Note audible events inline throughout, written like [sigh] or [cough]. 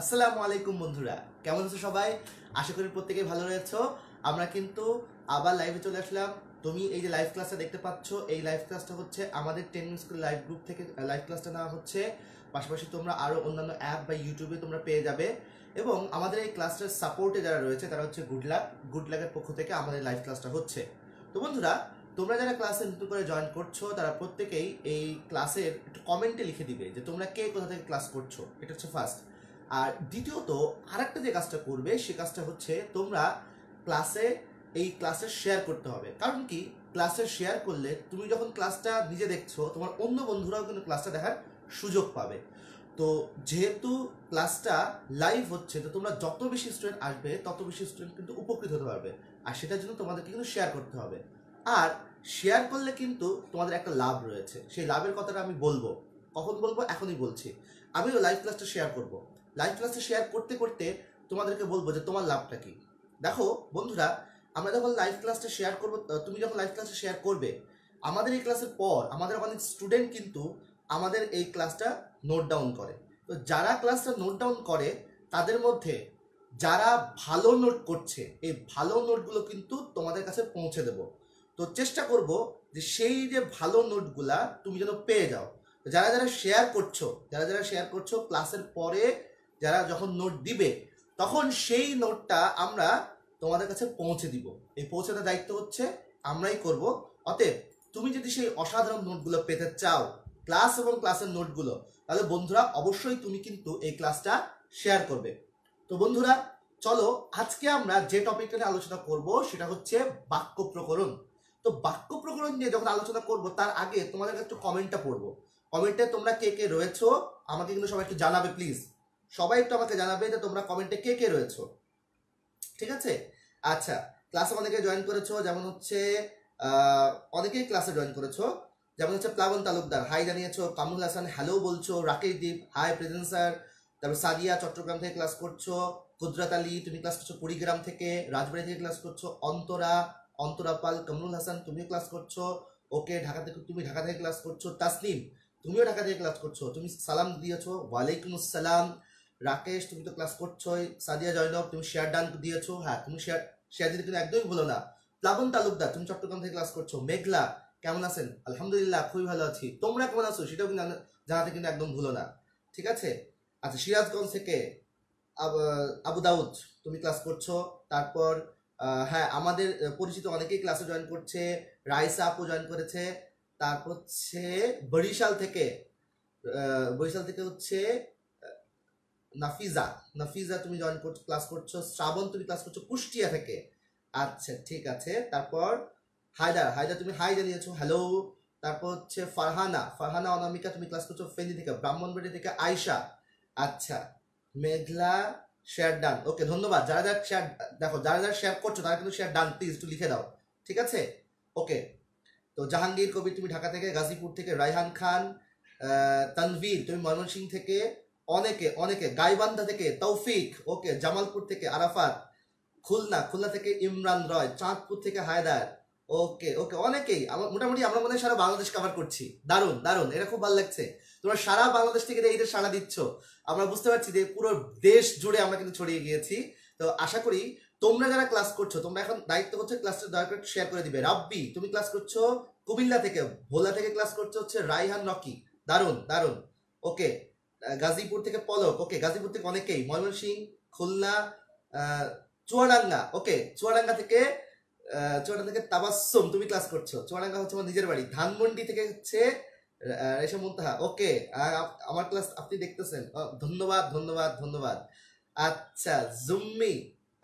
আসসালামু আলাইকুম বন্ধুরা কেমন আছো সবাই আশা করি প্রত্যেকে ভালো রয়েছো আমরা কিন্তু আবার লাইভে চলে আসলাম তুমি এই যে লাইভ ক্লাসটা দেখতে পাচ্ছ এই লাইভ ক্লাসটা হচ্ছে আমাদের টেন স্কুল লাইভ গ্রুপ থেকে লাইভ ক্লাসটা নেওয়া হচ্ছে পাশাপাশি তোমরা আরও অন্যান্য অ্যাপ বা ইউটিউবে তোমরা পেয়ে যাবে এবং আমাদের এই ক্লাসটার সাপোর্টে যারা রয়েছে তারা হচ্ছে গুড লাক গুড লাকের পক্ষ থেকে আমাদের লাইভ ক্লাসটা হচ্ছে তো বন্ধুরা তোমরা যারা ক্লাসে নতুন করে জয়েন করছো তারা প্রত্যেকেই এই ক্লাসের একটু কমেন্টে লিখে দিবে যে তোমরা কে কোথা থেকে ক্লাস করছো এটা হচ্ছে ফার্স্ট আর দ্বিতীয়ত আরেকটা যে কাজটা করবে সে কাজটা হচ্ছে তোমরা ক্লাসে এই ক্লাসে শেয়ার করতে হবে কারণ কি ক্লাসে শেয়ার করলে তুমি যখন ক্লাসটা নিজে দেখছো তোমার অন্য বন্ধুরাও কিন্তু ক্লাসটা দেখার সুযোগ পাবে তো যেহেতু ক্লাসটা লাইভ হচ্ছে তো তোমরা যত বেশি স্টুডেন্ট আসবে তত বেশি স্টুডেন্ট কিন্তু উপকৃত হতে পারবে আর সেটার জন্য তোমাদেরকে কিন্তু শেয়ার করতে হবে আর শেয়ার করলে কিন্তু তোমাদের একটা লাভ রয়েছে সেই লাভের কথাটা আমি বলবো কখন বলবো এখনই বলছি আমিও লাইভ ক্লাসটা শেয়ার করব লাইভ ক্লাসটা শেয়ার করতে করতে তোমাদেরকে বলবো যে তোমার লাভটা কি দেখো বন্ধুরা আমরা যখন লাইভ ক্লাসটা শেয়ার করবো তুমি যখন লাইভ ক্লাসটা শেয়ার করবে আমাদের এই ক্লাসের পর আমাদের অনেক স্টুডেন্ট কিন্তু আমাদের এই ক্লাসটা নোট ডাউন করে তো যারা ক্লাসটা নোট ডাউন করে তাদের মধ্যে যারা ভালো নোট করছে এই ভালো নোটগুলো কিন্তু তোমাদের কাছে পৌঁছে দেবো তো চেষ্টা করব যে সেই যে ভালো নোটগুলা তুমি যেন পেয়ে যাও যারা যারা শেয়ার করছো যারা যারা শেয়ার করছো ক্লাসের পরে যারা যখন নোট দিবে তখন সেই নোটটা আমরা তোমাদের কাছে পৌঁছে দিব এই পৌঁছে দেওয়ার দায়িত্ব হচ্ছে আমরাই করব অতএব তুমি যদি সেই অসাধারণ নোটগুলো পেতে চাও ক্লাস এবং ক্লাসের নোটগুলো তাহলে বন্ধুরা অবশ্যই তুমি কিন্তু এই ক্লাসটা শেয়ার করবে তো বন্ধুরা চলো আজকে আমরা যে টপিকটা নিয়ে আলোচনা করব সেটা হচ্ছে বাক্য প্রকরণ তো বাক্য প্রকরণ নিয়ে যখন আলোচনা করব তার আগে তোমাদের একটু কমেন্টটা পড়বো কমেন্টে তোমরা কে কে রয়েছো আমাকে কিন্তু সবাই একটু জানাবে প্লিজ সবাই একটু আমাকে জানাবে যে তোমরা কমেন্টে কে কে রয়েছো ঠিক আছে আচ্ছা ক্লাসে অনেকে জয়েন করেছো যেমন হচ্ছে অনেকেই ক্লাসে জয়েন করেছো যেমন হচ্ছে প্লাবন তালুকদার হাই জানিয়েছো কামুল হাসান হ্যালো বলছো Rakesh Deep hi present sir তারপর সাদিয়া চট্টগ্রাম থেকে ক্লাস করছো কুদরাত আলী তুমি ক্লাস করছো কুড়িগ্রাম থেকে রাজবাড়ি থেকে ক্লাস করছো অন্তরা অন্তরাপাল কমরুল কামরুল হাসান তুমিও ক্লাস করছো ওকে ঢাকা থেকে তুমি ঢাকা থেকে ক্লাস করছো তাসলিম তুমিও ঢাকা থেকে ক্লাস করছো তুমি সালাম দিয়েছো ওয়ালাইকুম আসসালাম রাকেশ তুমি তো ক্লাস করছোই সাদিয়া জয়নব তুমি শেয়ার ডান দিয়েছো হ্যাঁ তুমি শেয়ার শেয়ার দিতে কিন্তু একদমই ভুলো না প্লাবন তালুকদার তুমি চট্টগ্রাম থেকে ক্লাস করছো মেঘলা কেমন আছেন আলহামদুলিল্লাহ খুবই ভালো আছি তোমরা কেমন আছো সেটাও কিন্তু জানাতে কিন্তু একদম ভুলো না ঠিক আছে আচ্ছা সিরাজগঞ্জ থেকে আবু দাউদ তুমি ক্লাস করছো তারপর হ্যাঁ আমাদের পরিচিত অনেকেই ক্লাসে জয়েন করছে রাইসা আপু জয়েন করেছে তারপর হচ্ছে বরিশাল থেকে বরিশাল থেকে হচ্ছে নাফিজা নাফিজা তুমি জয়েন করছো ক্লাস করছো শ্রাবণ তুমি ক্লাস করছো কুষ্টিয়া থেকে আচ্ছা ঠিক আছে তারপর হায়দার হায়দার তুমি হাই জানিয়েছো হ্যালো তারপর হচ্ছে ফারহানা ফারহানা অনামিকা তুমি ক্লাস করছো ফেনি থেকে ব্রাহ্মণবাড়ি থেকে আয়সা আচ্ছা মেঘলা শেয়ার ডান ওকে ধন্যবাদ যারা যারা শেয়ার দেখো যারা যারা শেয়ার করছো তারা কিন্তু শেয়ার ডান প্লিজ একটু লিখে দাও ঠিক আছে ওকে তো জাহাঙ্গীর কবির তুমি ঢাকা থেকে গাজীপুর থেকে রায়হান খান তানভীর তুমি ময়মনসিং থেকে অনেকে অনেকে গাইবান্ধা থেকে তৌফিক ওকে জামালপুর থেকে আরাফাত খুলনা খুলনা থেকে ইমরান রয় চাঁদপুর থেকে হায়দার ওকে ওকে অনেকেই মোটামুটি আমরা মনে হয় সারা বাংলাদেশ কভার করছি দারুণ দারুণ এটা খুব ভালো লাগছে তোমরা সারা বাংলাদেশ থেকে এই ঈদের সাড়া দিচ্ছ আমরা বুঝতে পারছি যে পুরো দেশ জুড়ে আমরা কিন্তু ছড়িয়ে গিয়েছি তো আশা করি তোমরা যারা ক্লাস করছো তোমরা এখন দায়িত্ব করছো ক্লাসটা দয়া করে শেয়ার করে দিবে রাব্বি তুমি ক্লাস করছো কুমিল্লা থেকে ভোলা থেকে ক্লাস করছো হচ্ছে রাইহান নকি দারুন দারুন ওকে গাজীপুর থেকে পলক ওকে গাজীপুর থেকে অনেকেই ময়মনসিং খুলনা চুয়াডাঙ্গা ওকে চুয়াডাঙ্গা থেকে চুয়াডাঙ্গা থেকে তাবাসম তুমি ক্লাস করছো চুয়াডাঙ্গা হচ্ছে আমার নিজের বাড়ি ধানমন্ডি থেকে হচ্ছে রেশম মুন্তাহা ওকে আমার ক্লাস আপনি দেখতেছেন ধন্যবাদ ধন্যবাদ ধন্যবাদ আচ্ছা জুম্মি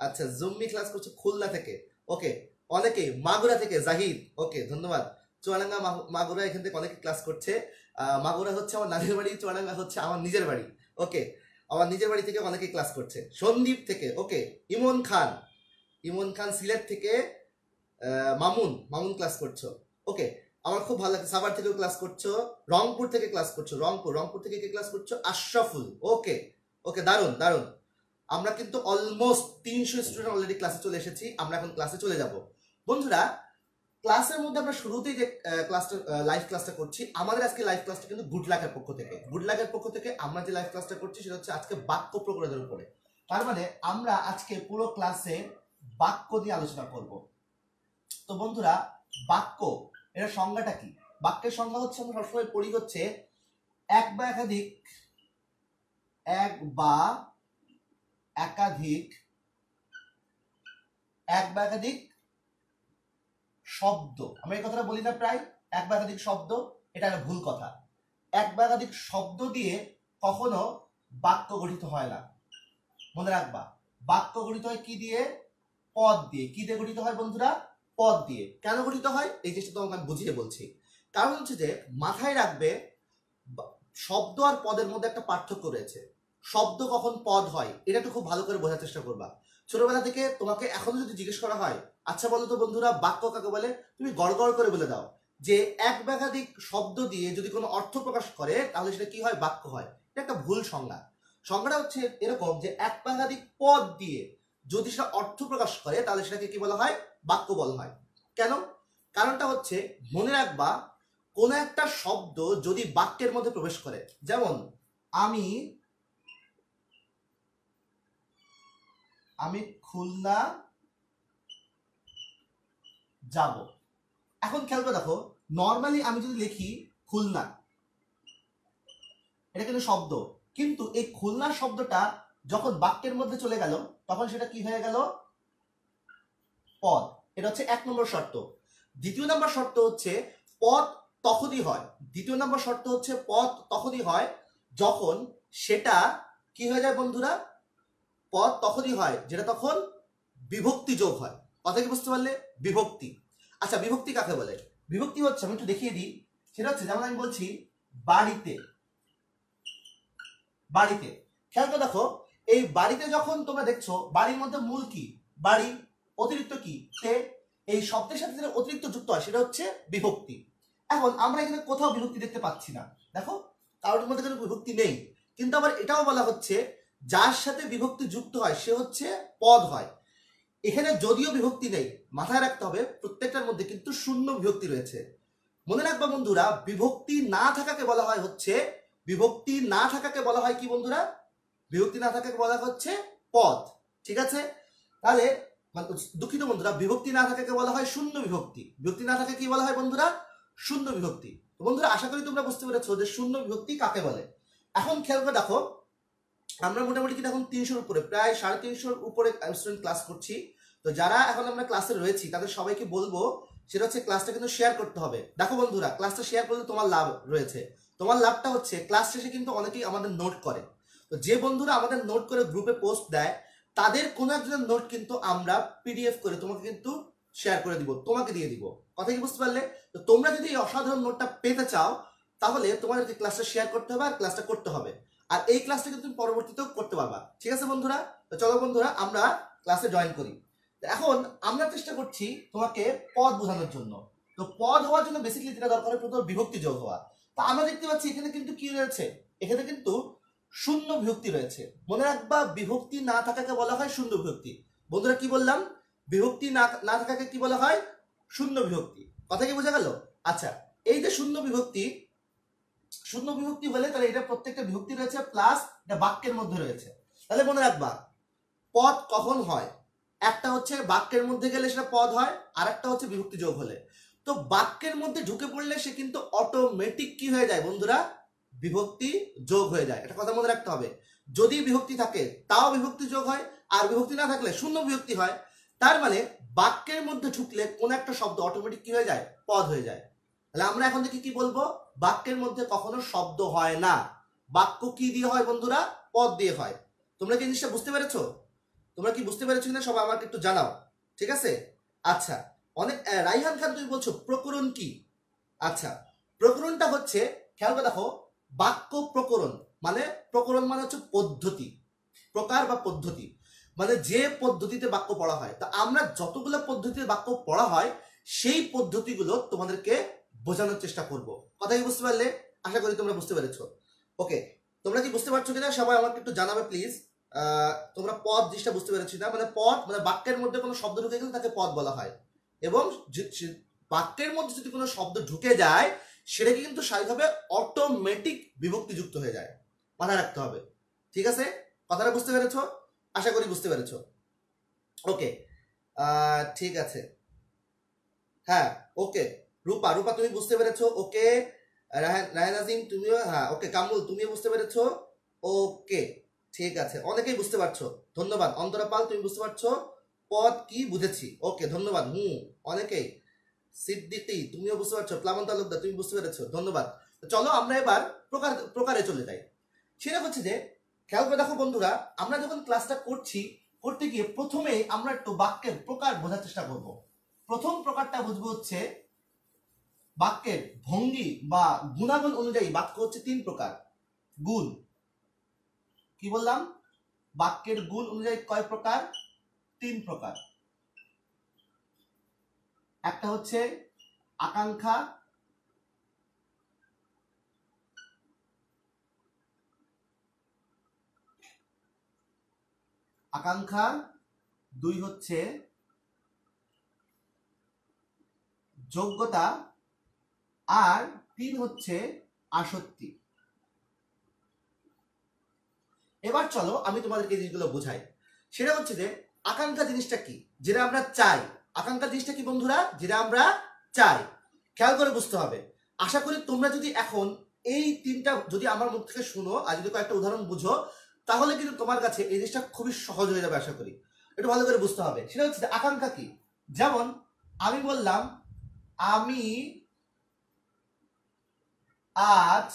আচ্ছা জুম্মি ক্লাস করছে খুলনা থেকে ওকে অনেকেই মাগুরা থেকে জাহিদ ওকে ধন্যবাদ চুয়াডাঙ্গা মাগুরা এখান থেকে অনেকে ক্লাস করছে মাগুরা হচ্ছে আমার নানির বাড়ি চুয়াডাঙ্গা হচ্ছে আমার নিজের বাড়ি ওকে আমার নিজের বাড়ি থেকে অনেকে ক্লাস করছে সন্দীপ থেকে ওকে ইমন খান ইমন খান সিলেট থেকে মামুন মামুন ক্লাস করছো ওকে আমার খুব ভালো লাগছে সাভার থেকেও ক্লাস করছো রংপুর থেকে ক্লাস করছো রংপুর রংপুর থেকে কে ক্লাস করছো আশরাফুল ওকে ওকে দারুণ দারুণ আমরা কিন্তু অলমোস্ট তিনশো স্টুডেন্ট অলরেডি ক্লাসে চলে এসেছি আমরা এখন ক্লাসে চলে যাব বন্ধুরা ক্লাসের মধ্যে আমরা শুরুতেই যে ক্লাসটা লাইভ ক্লাসটা করছি আমাদের আজকে লাইভ ক্লাসটা কিন্তু গুড লাকের পক্ষ থেকে গুড লাকের পক্ষ থেকে আমরা যে লাইভ ক্লাসটা করছি সেটা হচ্ছে আজকে বাক্য প্রকরণের উপরে তার মানে আমরা আজকে পুরো ক্লাসে বাক্য দিয়ে আলোচনা করব তো বন্ধুরা বাক্য এটা সংজ্ঞাটা কি বাক্যের সংজ্ঞা হচ্ছে আমরা সবসময় পড়ি হচ্ছে এক বা একাধিক এক বা একাধিক এক বা একাধিক শব্দ আমি এই কথাটা বলি না প্রায় এক বা একাধিক শব্দ এটা একটা ভুল কথা এক বা একাধিক শব্দ দিয়ে কখনো বাক্য গঠিত হয় না মনে রাখবা বাক্য গঠিত হয় কি দিয়ে পদ দিয়ে কি দিয়ে গঠিত হয় বন্ধুরা পদ দিয়ে কেন গঠিত হয় এই জিনিসটা তোমাকে আমি বুঝিয়ে বলছি কারণ হচ্ছে যে মাথায় রাখবে শব্দ আর পদের মধ্যে একটা পার্থক্য রয়েছে শব্দ কখন পদ হয় এটা একটু খুব ভালো করে বোঝার চেষ্টা করবা ছোটবেলা থেকে তোমাকে এখনো যদি জিজ্ঞেস করা হয় আচ্ছা বলো তো বন্ধুরা বাক্য কাকে বলে তুমি গড়গড় করে বলে দাও যে এক ব্যাঘাধিক শব্দ দিয়ে যদি কোনো অর্থ প্রকাশ করে তাহলে সেটা কি হয় বাক্য হয় এটা একটা ভুল সংজ্ঞা সংজ্ঞাটা হচ্ছে এরকম যে এক ব্যাঘাধিক পদ দিয়ে যদি সেটা অর্থ প্রকাশ করে তাহলে সেটাকে কি বলা হয় বাক্য বলা হয় কেন কারণটা হচ্ছে মনে রাখবা কোনো একটা শব্দ যদি বাক্যের মধ্যে প্রবেশ করে যেমন আমি আমি খুলনা যাব এখন খেয়াল করে দেখো নর্মালি আমি যদি লিখি খুলনা এটা কিন্তু শব্দ কিন্তু এই খুলনা শব্দটা যখন বাক্যের মধ্যে চলে গেল তখন সেটা কি হয়ে গেল পদ এটা হচ্ছে এক নম্বর শর্ত দ্বিতীয় নম্বর শর্ত হচ্ছে পদ তখনই হয় দ্বিতীয় নম্বর শর্ত হচ্ছে পদ তখনই হয় যখন সেটা কি হয়ে যায় বন্ধুরা পদ তখনই হয় যেটা তখন বিভক্তি যোগ হয় কথা কি বুঝতে পারলে বিভক্তি আচ্ছা বিভক্তি কাকে বলে বিভক্তি হচ্ছে আমি একটু দেখিয়ে দিই সেটা হচ্ছে যেমন আমি বলছি বাড়িতে বাড়িতে খেয়াল করে দেখো এই বাড়িতে যখন তোমরা দেখছো বাড়ির মধ্যে মূল কি বাড়ি অতিরিক্ত কি তে এই শব্দের সাথে যেটা অতিরিক্ত যুক্ত হয় সেটা হচ্ছে বিভক্তি এখন আমরা এখানে কোথাও বিভক্তি দেখতে পাচ্ছি না দেখো কারোর মধ্যে কোনো বিভক্তি নেই কিন্তু আবার এটাও বলা হচ্ছে যার সাথে বিভক্তি যুক্ত হয় সে হচ্ছে পদ হয় এখানে যদিও বিভক্তি নেই মাথায় রাখতে হবে প্রত্যেকটার মধ্যে কিন্তু শূন্য বিভক্তি রয়েছে মনে রাখবা বন্ধুরা বিভক্তি না থাকাকে বলা হয় হচ্ছে বিভক্তি না থাকাকে বলা হয় কি বন্ধুরা বিভক্তি না থাকাকে বলা হচ্ছে পদ ঠিক আছে তাহলে মানে দুঃখিত বন্ধুরা বিভক্তি না থাকাকে বলা হয় শূন্য বিভক্তি বিভক্তি না থাকে কি বলা হয় বন্ধুরা শূন্য বিভক্তি তো বন্ধুরা আশা করি তোমরা বুঝতে পেরেছো যে শূন্য বিভক্তি কাকে বলে এখন খেয়াল করে দেখো আমরা মোটামুটি কিন্তু এখন তিনশোর উপরে প্রায় সাড়ে তিনশোর উপরে স্টুডেন্ট ক্লাস করছি তো যারা এখন আমরা ক্লাসে রয়েছি তাদের সবাইকে বলবো সেটা হচ্ছে ক্লাসটা কিন্তু শেয়ার করতে হবে দেখো বন্ধুরা ক্লাসটা শেয়ার করলে তোমার লাভ রয়েছে তোমার লাভটা হচ্ছে ক্লাস শেষে কিন্তু অনেকেই আমাদের নোট করে তো যে বন্ধুরা আমাদের নোট করে গ্রুপে পোস্ট দেয় তাদের কোনো একজনের নোট কিন্তু আমরা পিডিএফ করে তোমাকে কিন্তু শেয়ার করে দিব তোমাকে দিয়ে দিব কথা কি বুঝতে পারলে তো তোমরা যদি এই অসাধারণ নোটটা পেতে চাও তাহলে তোমাদেরকে ক্লাসটা শেয়ার করতে হবে আর ক্লাসটা করতে হবে আর এই ক্লাসটা কিন্তু তুমি পরবর্তীতেও করতে পারবা ঠিক আছে বন্ধুরা তো চলো বন্ধুরা আমরা ক্লাসে জয়েন করি এখন আমরা চেষ্টা করছি তোমাকে পদ বোঝানোর জন্য তো পদ হওয়ার জন্য বেসিক্যালি যেটা দরকার হয় প্রথম বিভক্তি যোগ হওয়া তা আমরা দেখতে পাচ্ছি এখানে কিন্তু কি রয়েছে এখানে কিন্তু শূন্য বিভক্তি রয়েছে মনে রাখবা বিভক্তি না থাকাকে বলা হয় শূন্য বিভক্তি বন্ধুরা কি বললাম বিভক্তি না না থাকাকে কি বলা হয় শূন্য বিভক্তি কথা কি বোঝা গেল আচ্ছা এই যে শূন্য বিভক্তি শূন্য বিভক্তি হলে তাহলে এটা প্রত্যেকটা বিভক্তি রয়েছে প্লাস এটা বাক্যের মধ্যে রয়েছে তাহলে মনে রাখবা পদ কখন হয় একটা হচ্ছে বাক্যের মধ্যে গেলে সেটা পদ হয় আর একটা হচ্ছে বিভক্তি যোগ হলে তো বাক্যের মধ্যে ঢুকে পড়লে সে কিন্তু অটোমেটিক কি হয়ে যায় বন্ধুরা বিভক্তি যোগ হয়ে যায় এটা কথা মনে রাখতে হবে যদি বিভক্তি থাকে তাও বিভক্তি যোগ হয় আর বিভক্তি না থাকলে শূন্য বিভক্তি হয় তার মানে বাক্যের মধ্যে ঢুকলে কোন একটা শব্দ অটোমেটিক কি হয়ে যায় পদ হয়ে যায় তাহলে আমরা এখন থেকে কি বলবো বাক্যের মধ্যে কখনো শব্দ হয় না বাক্য কি দিয়ে হয় বন্ধুরা পদ দিয়ে হয় তোমরা কি জিনিসটা বুঝতে পেরেছো তোমরা কি বুঝতে পেরেছো কিনা সবাই আমাকে একটু জানাও ঠিক আছে আচ্ছা অনেক রাইহান খান তুমি বলছো প্রকরণ কি আচ্ছা প্রকরণটা হচ্ছে খেয়াল করে দেখো বাক্য প্রকরণ মানে প্রকরণ মানে হচ্ছে পদ্ধতি প্রকার বা পদ্ধতি মানে যে পদ্ধতিতে বাক্য পড়া হয় তা আমরা যতগুলো পদ্ধতিতে বাক্য পড়া হয় সেই পদ্ধতিগুলো তোমাদেরকে বোঝানোর চেষ্টা করব কথা কি বুঝতে পারলে আশা করি তোমরা বুঝতে পেরেছ ওকে তোমরা কি বুঝতে পারছো কিনা সবাই আমাকে একটু জানাবে প্লিজ তোমরা পদ জিনিসটা বুঝতে পেরেছি না মানে পদ মানে বাক্যের মধ্যে কোনো শব্দ ঢুকে গেলে তাকে পদ বলা হয় এবং বাক্যের মধ্যে যদি কোনো শব্দ ঢুকে যায় সেটাকে কিন্তু স্বাভাবিকভাবে অটোমেটিক বিভক্তিযুক্ত হয়ে যায় মাথায় রাখতে হবে ঠিক আছে কথাটা বুঝতে পেরেছ আশা করি বুঝতে পেরেছ ওকে ঠিক আছে হ্যাঁ ওকে রূপা রূপা তুমি বুঝতে পেরেছ ওকে রাহেনাজিম তুমিও হ্যাঁ ওকে কামুল তুমিও বুঝতে পেরেছ ওকে ঠিক আছে অনেকেই বুঝতে পারছো ধন্যবাদ অন্তরা পাল তুমি বুঝতে পারছো পদ কি বুঝেছি ওকে ধন্যবাদ হুম অনেকেই সিদ্দিতি তুমিও বুঝতে পারছো প্লাবন তালুকদার তুমি বুঝতে পেরেছ ধন্যবাদ চলো আমরা এবার প্রকার প্রকারে চলে যাই সেটা হচ্ছে যে খেয়াল করে দেখো বন্ধুরা আমরা যখন ক্লাসটা করছি করতে গিয়ে প্রথমে আমরা একটু বাক্যের প্রকার বোঝার চেষ্টা করব প্রথম প্রকারটা বুঝবো হচ্ছে বাক্যের ভঙ্গি বা গুণাগুণ অনুযায়ী বাক্য হচ্ছে তিন প্রকার গুণ কি বললাম বাক্যের গুণ অনুযায়ী কয় প্রকার তিন প্রকার একটা হচ্ছে আকাঙ্ক্ষা আকাঙ্ক্ষা দুই হচ্ছে যোগ্যতা আর তিন হচ্ছে আসক্তি এবার চলো আমি তোমাদেরকে জিনিসগুলো বোঝাই সেটা হচ্ছে যে আকাঙ্ক্ষা জিনিসটা কি যেটা আমরা চাই আকাঙ্ক্ষার জিনিসটা কি বন্ধুরা যেটা আমরা চাই খেয়াল করে বুঝতে হবে আশা করি তোমরা যদি এখন এই তিনটা যদি আমার মুখ থেকে শুনো আর যদি কয়েকটা উদাহরণ বুঝো তাহলে কিন্তু তোমার কাছে এই জিনিসটা খুবই সহজ হয়ে যাবে আশা করি একটু ভালো করে বুঝতে হবে সেটা হচ্ছে আকাঙ্ক্ষা কি যেমন আমি বললাম আমি আজ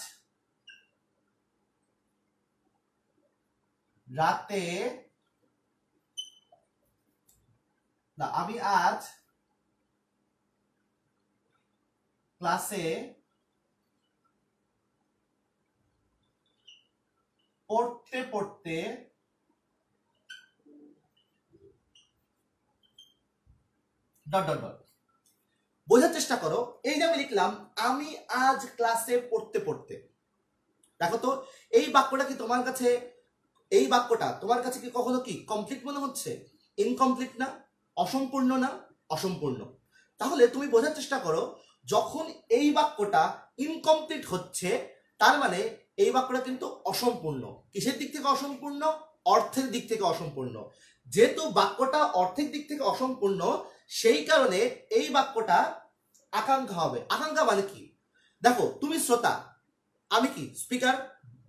রাতে না আমি আজ ক্লাসে পড়তে পড়তে ডট ডট ডট বোঝার চেষ্টা করো এই যে আমি লিখলাম আমি আজ ক্লাসে পড়তে পড়তে দেখো তো এই বাক্যটা কি তোমার কাছে এই বাক্যটা তোমার কাছে কি কখনো কি কমপ্লিট মনে হচ্ছে ইনকমপ্লিট না অসম্পূর্ণ না অসম্পূর্ণ তাহলে তুমি বোঝার চেষ্টা করো যখন এই বাক্যটা ইনকমপ্লিট হচ্ছে তার মানে এই বাক্যটা কিন্তু অসম্পূর্ণ কিসের দিক থেকে অসম্পূর্ণ অর্থের দিক থেকে অসম্পূর্ণ যেহেতু বাক্যটা অর্থের দিক থেকে অসম্পূর্ণ সেই কারণে এই বাক্যটা আকাঙ্ক্ষা হবে আকাঙ্ক্ষা মানে কি দেখো তুমি শ্রোতা আমি কি স্পিকার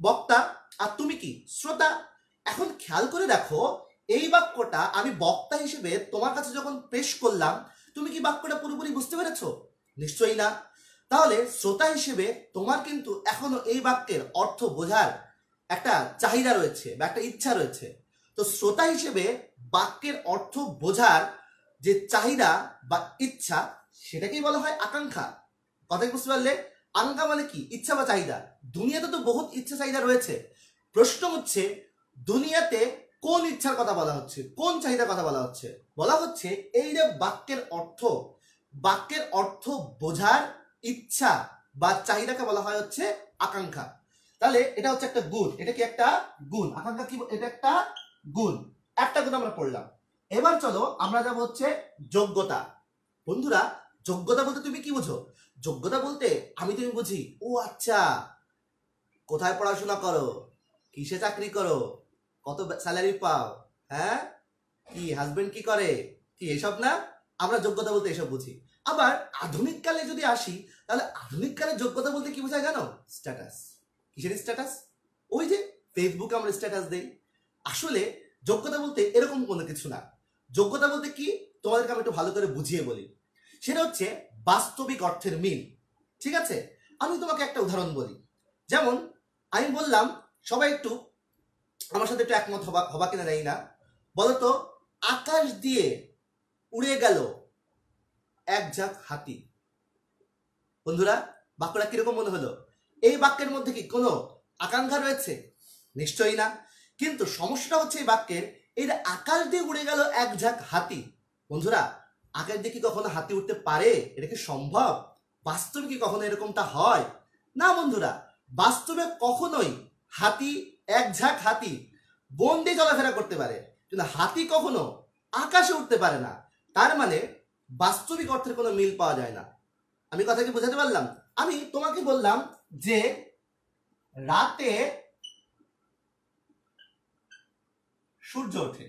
বক্তা আর তুমি কি শ্রোতা এখন খেয়াল করে দেখো এই বাক্যটা আমি বক্তা হিসেবে তোমার কাছে যখন পেশ করলাম তুমি কি বাক্যটা পুরোপুরি বুঝতে পেরেছ নিশ্চয়ই না তাহলে শ্রোতা হিসেবে তোমার কিন্তু এখনো এই বাক্যের অর্থ বোঝার একটা চাহিদা রয়েছে বা একটা ইচ্ছা রয়েছে তো শ্রোতা হিসেবে বাক্যের অর্থ বোঝার যে চাহিদা বা ইচ্ছা সেটাকেই বলা হয় আকাঙ্ক্ষা কথায় বুঝতে পারলে আকাঙ্ক্ষা মানে কি ইচ্ছা বা চাহিদা দুনিয়াতে তো বহুত ইচ্ছা চাহিদা রয়েছে প্রশ্ন হচ্ছে দুনিয়াতে কোন ইচ্ছার কথা বলা হচ্ছে কোন চাহিদার কথা বলা হচ্ছে বলা হচ্ছে এই যে বাক্যের অর্থ বাক্যের অর্থ বোঝার ইচ্ছা বা চাহিদাকে বলা হয় হচ্ছে আকাঙ্ক্ষা তাহলে এটা হচ্ছে একটা গুণ এটা কি একটা গুণ আকাঙ্ক্ষা কি এটা একটা গুণ একটা গুণ আমরা পড়লাম এবার চলো আমরা যাবো হচ্ছে যোগ্যতা বন্ধুরা যোগ্যতা বলতে তুমি কি বুঝো যোগ্যতা বলতে আমি তুমি বুঝি ও আচ্ছা কোথায় পড়াশোনা করো কিসে চাকরি করো কত স্যালারি পাও হ্যাঁ কি হাজবেন্ড কি করে কি এসব না আমরা যোগ্যতা বলতে এসব বুঝি আবার আধুনিককালে যদি আসি তাহলে আধুনিককালে যোগ্যতা বলতে কি বোঝায় জানো স্ট্যাটাস কিসের স্ট্যাটাস ওই যে ফেসবুকে আমরা স্ট্যাটাস দেই আসলে যোগ্যতা বলতে এরকম কোনো কিছু না যোগ্যতা বলতে কি তোমাদেরকে আমি একটু ভালো করে বুঝিয়ে বলি সেটা হচ্ছে বাস্তবিক অর্থের মিল ঠিক আছে আমি তোমাকে একটা উদাহরণ বলি যেমন আমি বললাম সবাই একটু আমার সাথে একটু একমত হবা হবা কিনা জানি না বলতো আকাশ দিয়ে উড়ে গেল এক ঝাঁক হাতি বন্ধুরা বাক্যটা কিরকম মনে হলো এই বাক্যের মধ্যে কি কোনো আকাঙ্ক্ষা রয়েছে নিশ্চয়ই না কিন্তু সমস্যাটা হচ্ছে এই বাক্যের এই আকাশ দিয়ে উড়ে গেল এক ঝাঁক হাতি বন্ধুরা আকাশ দিয়ে কি কখনো হাতি উঠতে পারে এটা কি সম্ভব বাস্তবে কি কখনো এরকমটা হয় না বন্ধুরা বাস্তবে কখনোই হাতি এক ঝাঁক হাতি বন্দি চলাফেরা করতে পারে কিন্তু হাতি কখনো আকাশে উঠতে পারে না তার মানে বাস্তবিক অর্থের কোনো মিল পাওয়া যায় না আমি কথাকে বোঝাতে পারলাম আমি তোমাকে বললাম যে রাতে সূর্য ওঠে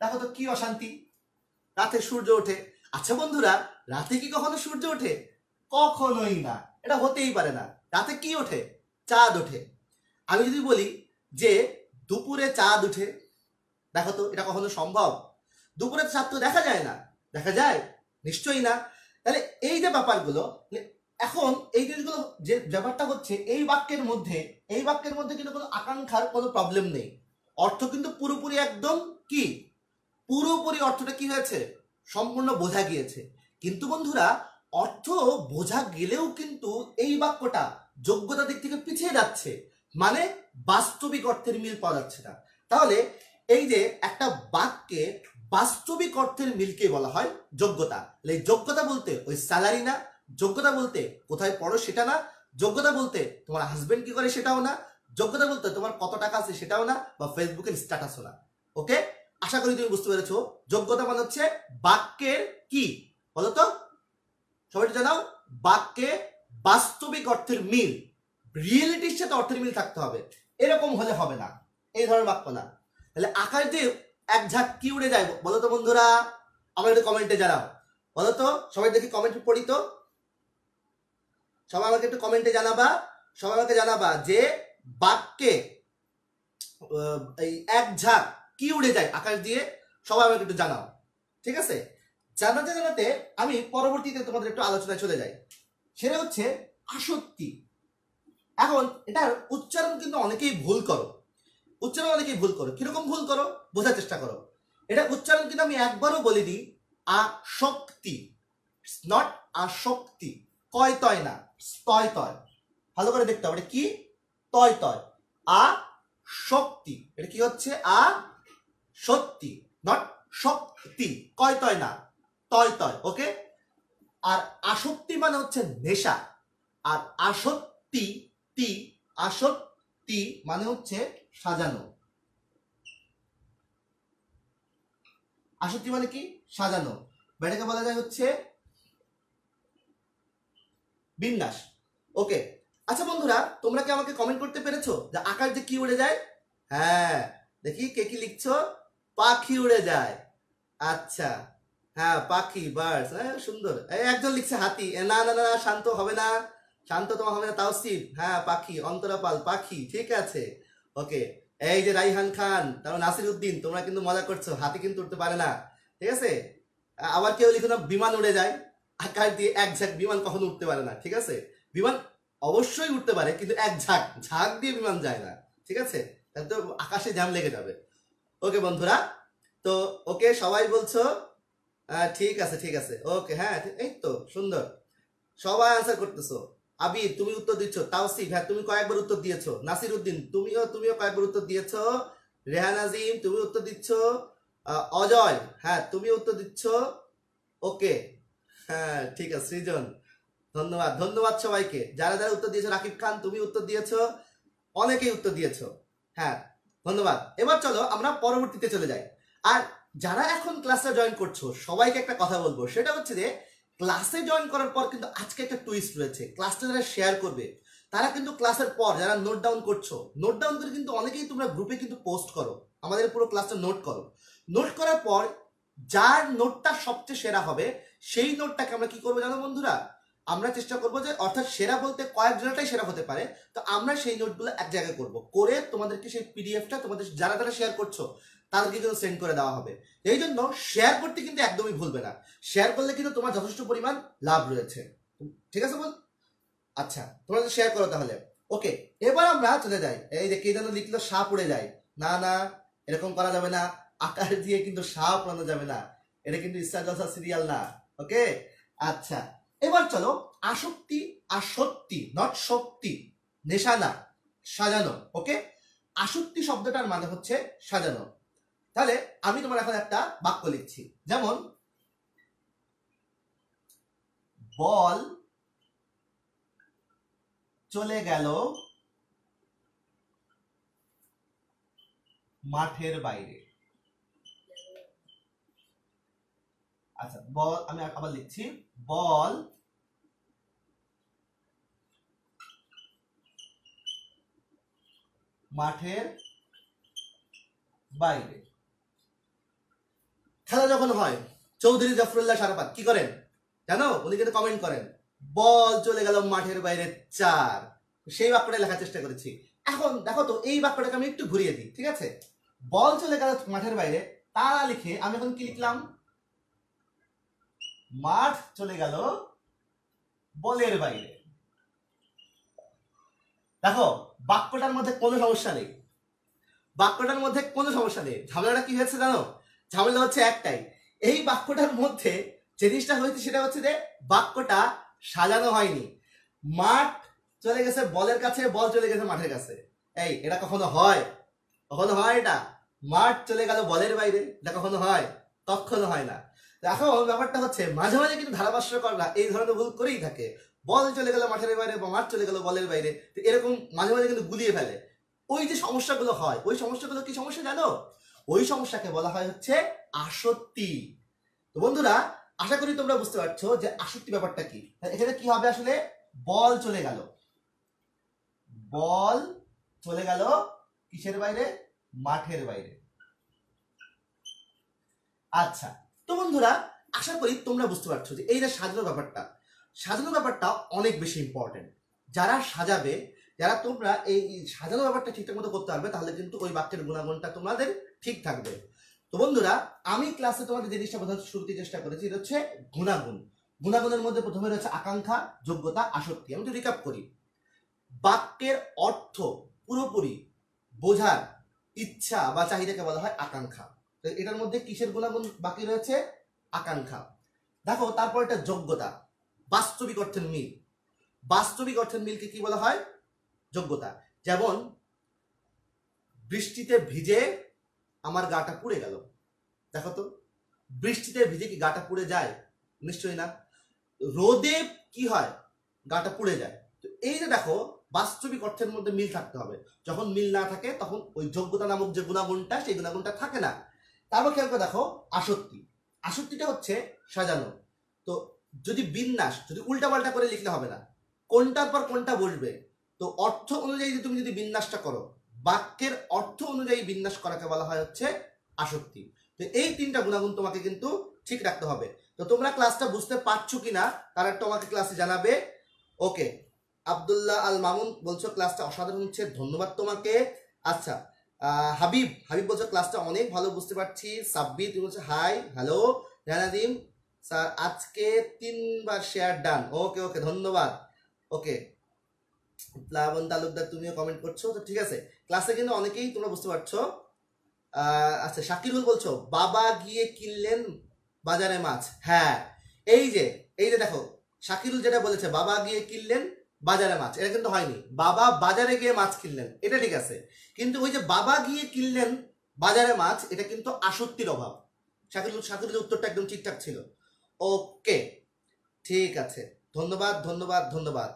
দেখো তো কি অশান্তি রাতে সূর্য ওঠে আচ্ছা বন্ধুরা রাতে কি কখনো সূর্য ওঠে কখনোই না এটা হতেই পারে না রাতে কি ওঠে চাঁদ ওঠে আমি যদি বলি যে দুপুরে চাঁদ উঠে দেখো তো এটা কখনো সম্ভব দুপুরে চাঁদ তো দেখা যায় না দেখা যায় নিশ্চয়ই না তাহলে এই যে ব্যাপারগুলো মানে এখন এই জিনিসগুলো যে ব্যাপারটা হচ্ছে এই বাক্যের মধ্যে এই বাক্যের মধ্যে কিন্তু কোনো আকাঙ্ক্ষার কোনো প্রবলেম নেই অর্থ কিন্তু পুরোপুরি একদম কি পুরোপুরি অর্থটা কি হয়েছে সম্পূর্ণ বোঝা গিয়েছে কিন্তু বন্ধুরা অর্থ বোঝা গেলেও কিন্তু এই বাক্যটা যোগ্যতা দিক থেকে পিছিয়ে যাচ্ছে মানে বাস্তবিক অর্থের মিল পাওয়া যাচ্ছে না তাহলে এই যে একটা বাক্যে বাস্তবিক অর্থের মিলকে বলা হয় যোগ্যতা এই যোগ্যতা বলতে ওই স্যালারি না যোগ্যতা বলতে কোথায় পড়ো সেটা না যোগ্যতা বলতে তোমার হাজবেন্ড কি করে সেটাও না যোগ্যতা বলতে তোমার কত টাকা আছে সেটাও না বা ফেসবুকের স্ট্যাটাসও না ওকে আশা করি তুমি বুঝতে পেরেছো যোগ্যতা মানে হচ্ছে বাক্যের কি বলতো সবাই জানাও বাক্যে বাস্তবিক অর্থের মিল রিয়েলিটির সাথে অর্থের মিল থাকতে হবে এরকম হলে হবে না এই ধরনের বাক্য না তাহলে আকাশ দিয়ে এক ঝাঁক কি উড়ে যায় বলো তো বন্ধুরা আমার একটু কমেন্টে জানাও বলো তো সবাই দেখি কমেন্ট পড়ি তো সবাই আমাকে একটু কমেন্টে জানাবা সবাই আমাকে জানাবা যে বাক্যে এই এক ঝাঁক কি উড়ে যায় আকাশ দিয়ে সবাই আমাকে একটু জানাও ঠিক আছে জানাতে জানাতে আমি পরবর্তীতে তোমাদের একটু আলোচনায় চলে যাই সেটা হচ্ছে আসক্তি এখন এটার উচ্চারণ কিন্তু অনেকেই ভুল করো উচ্চারণ অনেকেই ভুল করো কিরকম ভুল করো বোঝার চেষ্টা করো এটা উচ্চারণ কিন্তু আমি একবারও বলে দিই শক্তি নট আসক্তি কয় তয় না তয় তয় ভালো করে দেখতে হবে এটা কি তয় তয় আ শক্তি এটা কি হচ্ছে আ সত্যি নট শক্তি কয় তয় না তয় তয় ওকে আর আসক্তি মানে হচ্ছে নেশা আর আসক্তি টি আসর টি মানে হচ্ছে সাজানো আসক্তি মানে কি সাজানো ব্যাটাকে বলা যায় হচ্ছে বিন্যাস ওকে আচ্ছা বন্ধুরা তোমরা কি আমাকে কমেন্ট করতে পেরেছো যে আকাশ যে কি উড়ে যায় হ্যাঁ দেখি কে কি লিখছো পাখি উড়ে যায় আচ্ছা হ্যাঁ পাখি বার্ডস হ্যাঁ সুন্দর একজন লিখছে হাতি না না না শান্ত হবে না শান্ত তোমার হবে না তাওসিফ হ্যাঁ পাখি অন্তরাপাল পাখি ঠিক আছে ওকে এই যে রাইহান খান তারপর নাসির উদ্দিন তোমরা কিন্তু মজা করছো হাতি কিন্তু উঠতে পারে না ঠিক আছে আবার কেউ লিখো না বিমান উড়ে যায় আকার দিয়ে এক ঝাঁক বিমান কখনো উঠতে পারে না ঠিক আছে বিমান অবশ্যই উঠতে পারে কিন্তু এক ঝাঁক ঝাঁক দিয়ে বিমান যায় না ঠিক আছে তাহলে তো আকাশে জ্যাম লেগে যাবে ওকে বন্ধুরা তো ওকে সবাই বলছো ঠিক আছে ঠিক আছে ওকে হ্যাঁ এই তো সুন্দর সবাই আনসার করতেছো আবির তুমি উত্তর দিচ্ছ তাওসিফ হ্যাঁ তুমি কয়েকবার উত্তর দিয়েছো নাসির উদ্দিন তুমিও তুমিও কয়েকবার উত্তর দিয়েছ রেহান আজিম তুমি উত্তর দিচ্ছ অজয় হ্যাঁ তুমি উত্তর দিচ্ছ ওকে হ্যাঁ ঠিক আছে সৃজন ধন্যবাদ ধন্যবাদ সবাইকে যারা যারা উত্তর দিয়েছো রাকিব খান তুমি উত্তর দিয়েছো অনেকেই উত্তর দিয়েছ হ্যাঁ ধন্যবাদ এবার চলো আমরা পরবর্তীতে চলে যাই আর যারা এখন ক্লাসটা জয়েন করছো সবাইকে একটা কথা বলবো সেটা হচ্ছে যে ক্লাসে জয়েন করার পর কিন্তু আজকে একটা টুইস্ট রয়েছে ক্লাসটা যারা শেয়ার করবে তারা কিন্তু ক্লাসের পর যারা নোট ডাউন করছো নোট ডাউন করে কিন্তু অনেকেই তোমরা গ্রুপে কিন্তু পোস্ট করো আমাদের পুরো ক্লাসটা নোট করো নোট করার পর যার নোটটা সবচেয়ে সেরা হবে সেই নোটটাকে আমরা কি করবো জানো বন্ধুরা আমরা চেষ্টা করবো যে অর্থাৎ সেরা বলতে কয়েক জনটাই সেরা হতে পারে তো আমরা সেই নোটগুলো এক জায়গায় করব করে তোমাদেরকে সেই পিডিএফটা তোমাদের যারা যারা শেয়ার করছো তাদেরকে কিন্তু সেন্ড করে দেওয়া হবে এই জন্য শেয়ার করতে কিন্তু একদমই ভুলবে না শেয়ার করলে কিন্তু তোমার যথেষ্ট পরিমাণ লাভ রয়েছে ঠিক আছে বল আচ্ছা তোমরা শেয়ার করো তাহলে ওকে এবার আমরা চলে যাই এই যে কে যেন লিখলো সাপ পড়ে যায় না না এরকম করা যাবে না আকার দিয়ে কিন্তু সাপ পড়ানো যাবে না এটা কিন্তু ইস্টার জলসা সিরিয়াল না ওকে আচ্ছা এবার চলো আসক্তি আর সত্যি নট শক্তি নেশানা সাজানো ওকে আসক্তি শব্দটার মানে হচ্ছে সাজানো তাহলে আমি তোমার এখন একটা বাক্য লিখছি যেমন বল চলে গেল মাঠের বাইরে আচ্ছা বল আমি আবার লিখছি বল মাঠের বাইরে খেলা যখন হয় চৌধুরী জাফরুল্লাহ সারাপাত কি করেন জানো উনি কিন্তু কমেন্ট করেন বল চলে গেল মাঠের বাইরে চার সেই বাক্যটা লেখার চেষ্টা করেছি এখন দেখো তো এই বাক্যটাকে আমি একটু ঘুরিয়ে দিই ঠিক আছে বল চলে গেল মাঠের বাইরে তা লিখে আমি এখন কি লিখলাম মাঠ চলে গেল বলের বাইরে দেখো বাক্যটার মধ্যে কোনো সমস্যা নেই বাক্যটার মধ্যে কোনো সমস্যা নেই ঝামেলাটা কি হয়েছে জানো ঝামেলা হচ্ছে একটাই এই বাক্যটার মধ্যে জিনিসটা হয়েছে সেটা হচ্ছে যে বাক্যটা সাজানো হয়নি মাঠ চলে গেছে বলের কাছে বল চলে গেছে মাঠের কাছে এই এটা কখনো হয় কখনো হয় এটা মাঠ চলে গেল বলের বাইরে এটা কখনো হয় তখনও হয় না এখন ব্যাপারটা হচ্ছে মাঝে মাঝে কিন্তু ধারাভাষ্যকররা এই ধরনের ভুল করেই থাকে বল চলে গেল মাঠের বাইরে বা মাঠ চলে গেল বলের বাইরে তো এরকম মাঝে মাঝে কিন্তু গুলিয়ে ফেলে ওই যে সমস্যাগুলো হয় ওই সমস্যাগুলো কি সমস্যা জানো ওই সমস্যাকে বলা হয় হচ্ছে আসত্তি তো বন্ধুরা আশা করি তোমরা বুঝতে পারছো যে আসত্তি ব্যাপারটা কি এখানে কি হবে আসলে বল চলে গেল বল চলে গেল কিসের বাইরে মাঠের বাইরে আচ্ছা তো বন্ধুরা আশা করি তোমরা বুঝতে পারছো যে এই যে সাজানো ব্যাপারটা সাজানো ব্যাপারটা অনেক বেশি ইম্পর্টেন্ট যারা সাজাবে যারা তোমরা এই সাজানো ব্যাপারটা ঠিকঠাক মতো করতে পারবে তাহলে কিন্তু ওই বাক্যের গুণাগুণটা তোমাদের ঠিক থাকবে তো বন্ধুরা আমি ক্লাসে তোমাদের জিনিসটা বোঝার শুরুতে চেষ্টা করেছি এটা হচ্ছে গুণাগুণ গুণাগুণের মধ্যে প্রথমে রয়েছে আকাঙ্ক্ষা যোগ্যতা আসক্তি আমি তো রিকাপ করি বাক্যের অর্থ পুরোপুরি বোঝার ইচ্ছা বা চাহিদাকে বলা হয় আকাঙ্ক্ষা তো এটার মধ্যে কিসের গুণাগুণ বাকি রয়েছে আকাঙ্ক্ষা দেখো তারপর এটা যোগ্যতা বাস্তবিক অর্থের মিল বাস্তবিক অর্থের মিলকে কি বলা হয় যোগ্যতা যেমন বৃষ্টিতে ভিজে আমার গাটা পুড়ে গেল দেখো তো বৃষ্টিতে ভিজে কি গাটা পুড়ে যায় নিশ্চয়ই না রোদে কি হয় গাটা পুড়ে যায় তো এই যে দেখো বাস্তবিক অর্থের মধ্যে মিল থাকতে হবে যখন মিল না থাকে তখন ওই যোগ্যতা নামক যে গুণাগুণটা সেই গুণাগুণটা থাকে না তারপর খেয়াল করে দেখো আসক্তি আসক্তিটা হচ্ছে সাজানো তো যদি বিন্যাস যদি উল্টাপাল্টা করে লিখলে হবে না কোনটার পর কোনটা বসবে তো অর্থ অনুযায়ী যদি তুমি যদি বিন্যাসটা করো বাক্যের অর্থ অনুযায়ী বিন্যাস করাকে বলা হয় হচ্ছে আসক্তি তো এই তিনটা গুণাগুণ তোমাকে কিন্তু ঠিক রাখতে হবে তো তোমরা ক্লাসটা বুঝতে পারছো কি না তারা তোমাকে ক্লাসে জানাবে ওকে আবদুল্লাহ আল মামুন বলছো ক্লাসটা অসাধারণ হচ্ছে ধন্যবাদ তোমাকে আচ্ছা হাবিব হাবিব বলছো ক্লাসটা অনেক ভালো বুঝতে পারছি সাব্বি তুমি বলছো হাই হ্যালো রেনাদিম স্যার আজকে তিনবার শেয়ার ডান ওকে ওকে ধন্যবাদ ওকে প্লাবন তালুকদার তুমিও কমেন্ট করছো তো ঠিক আছে ক্লাসে কিন্তু অনেকেই তোমরা বুঝতে পারছো আচ্ছা শাকিরুল বলছো বাবা গিয়ে কিনলেন বাজারে মাছ হ্যাঁ এই যে এই যে দেখো শাকিরুল যেটা বলেছে বাবা গিয়ে কিনলেন বাজারে মাছ এটা কিন্তু হয়নি বাবা বাজারে গিয়ে মাছ কিনলেন এটা ঠিক আছে কিন্তু ওই যে বাবা গিয়ে কিনলেন বাজারে মাছ এটা কিন্তু আসক্তির অভাব শাকিরুল শাকিরুলের উত্তরটা একদম ঠিকঠাক ছিল ওকে ঠিক আছে ধন্যবাদ ধন্যবাদ ধন্যবাদ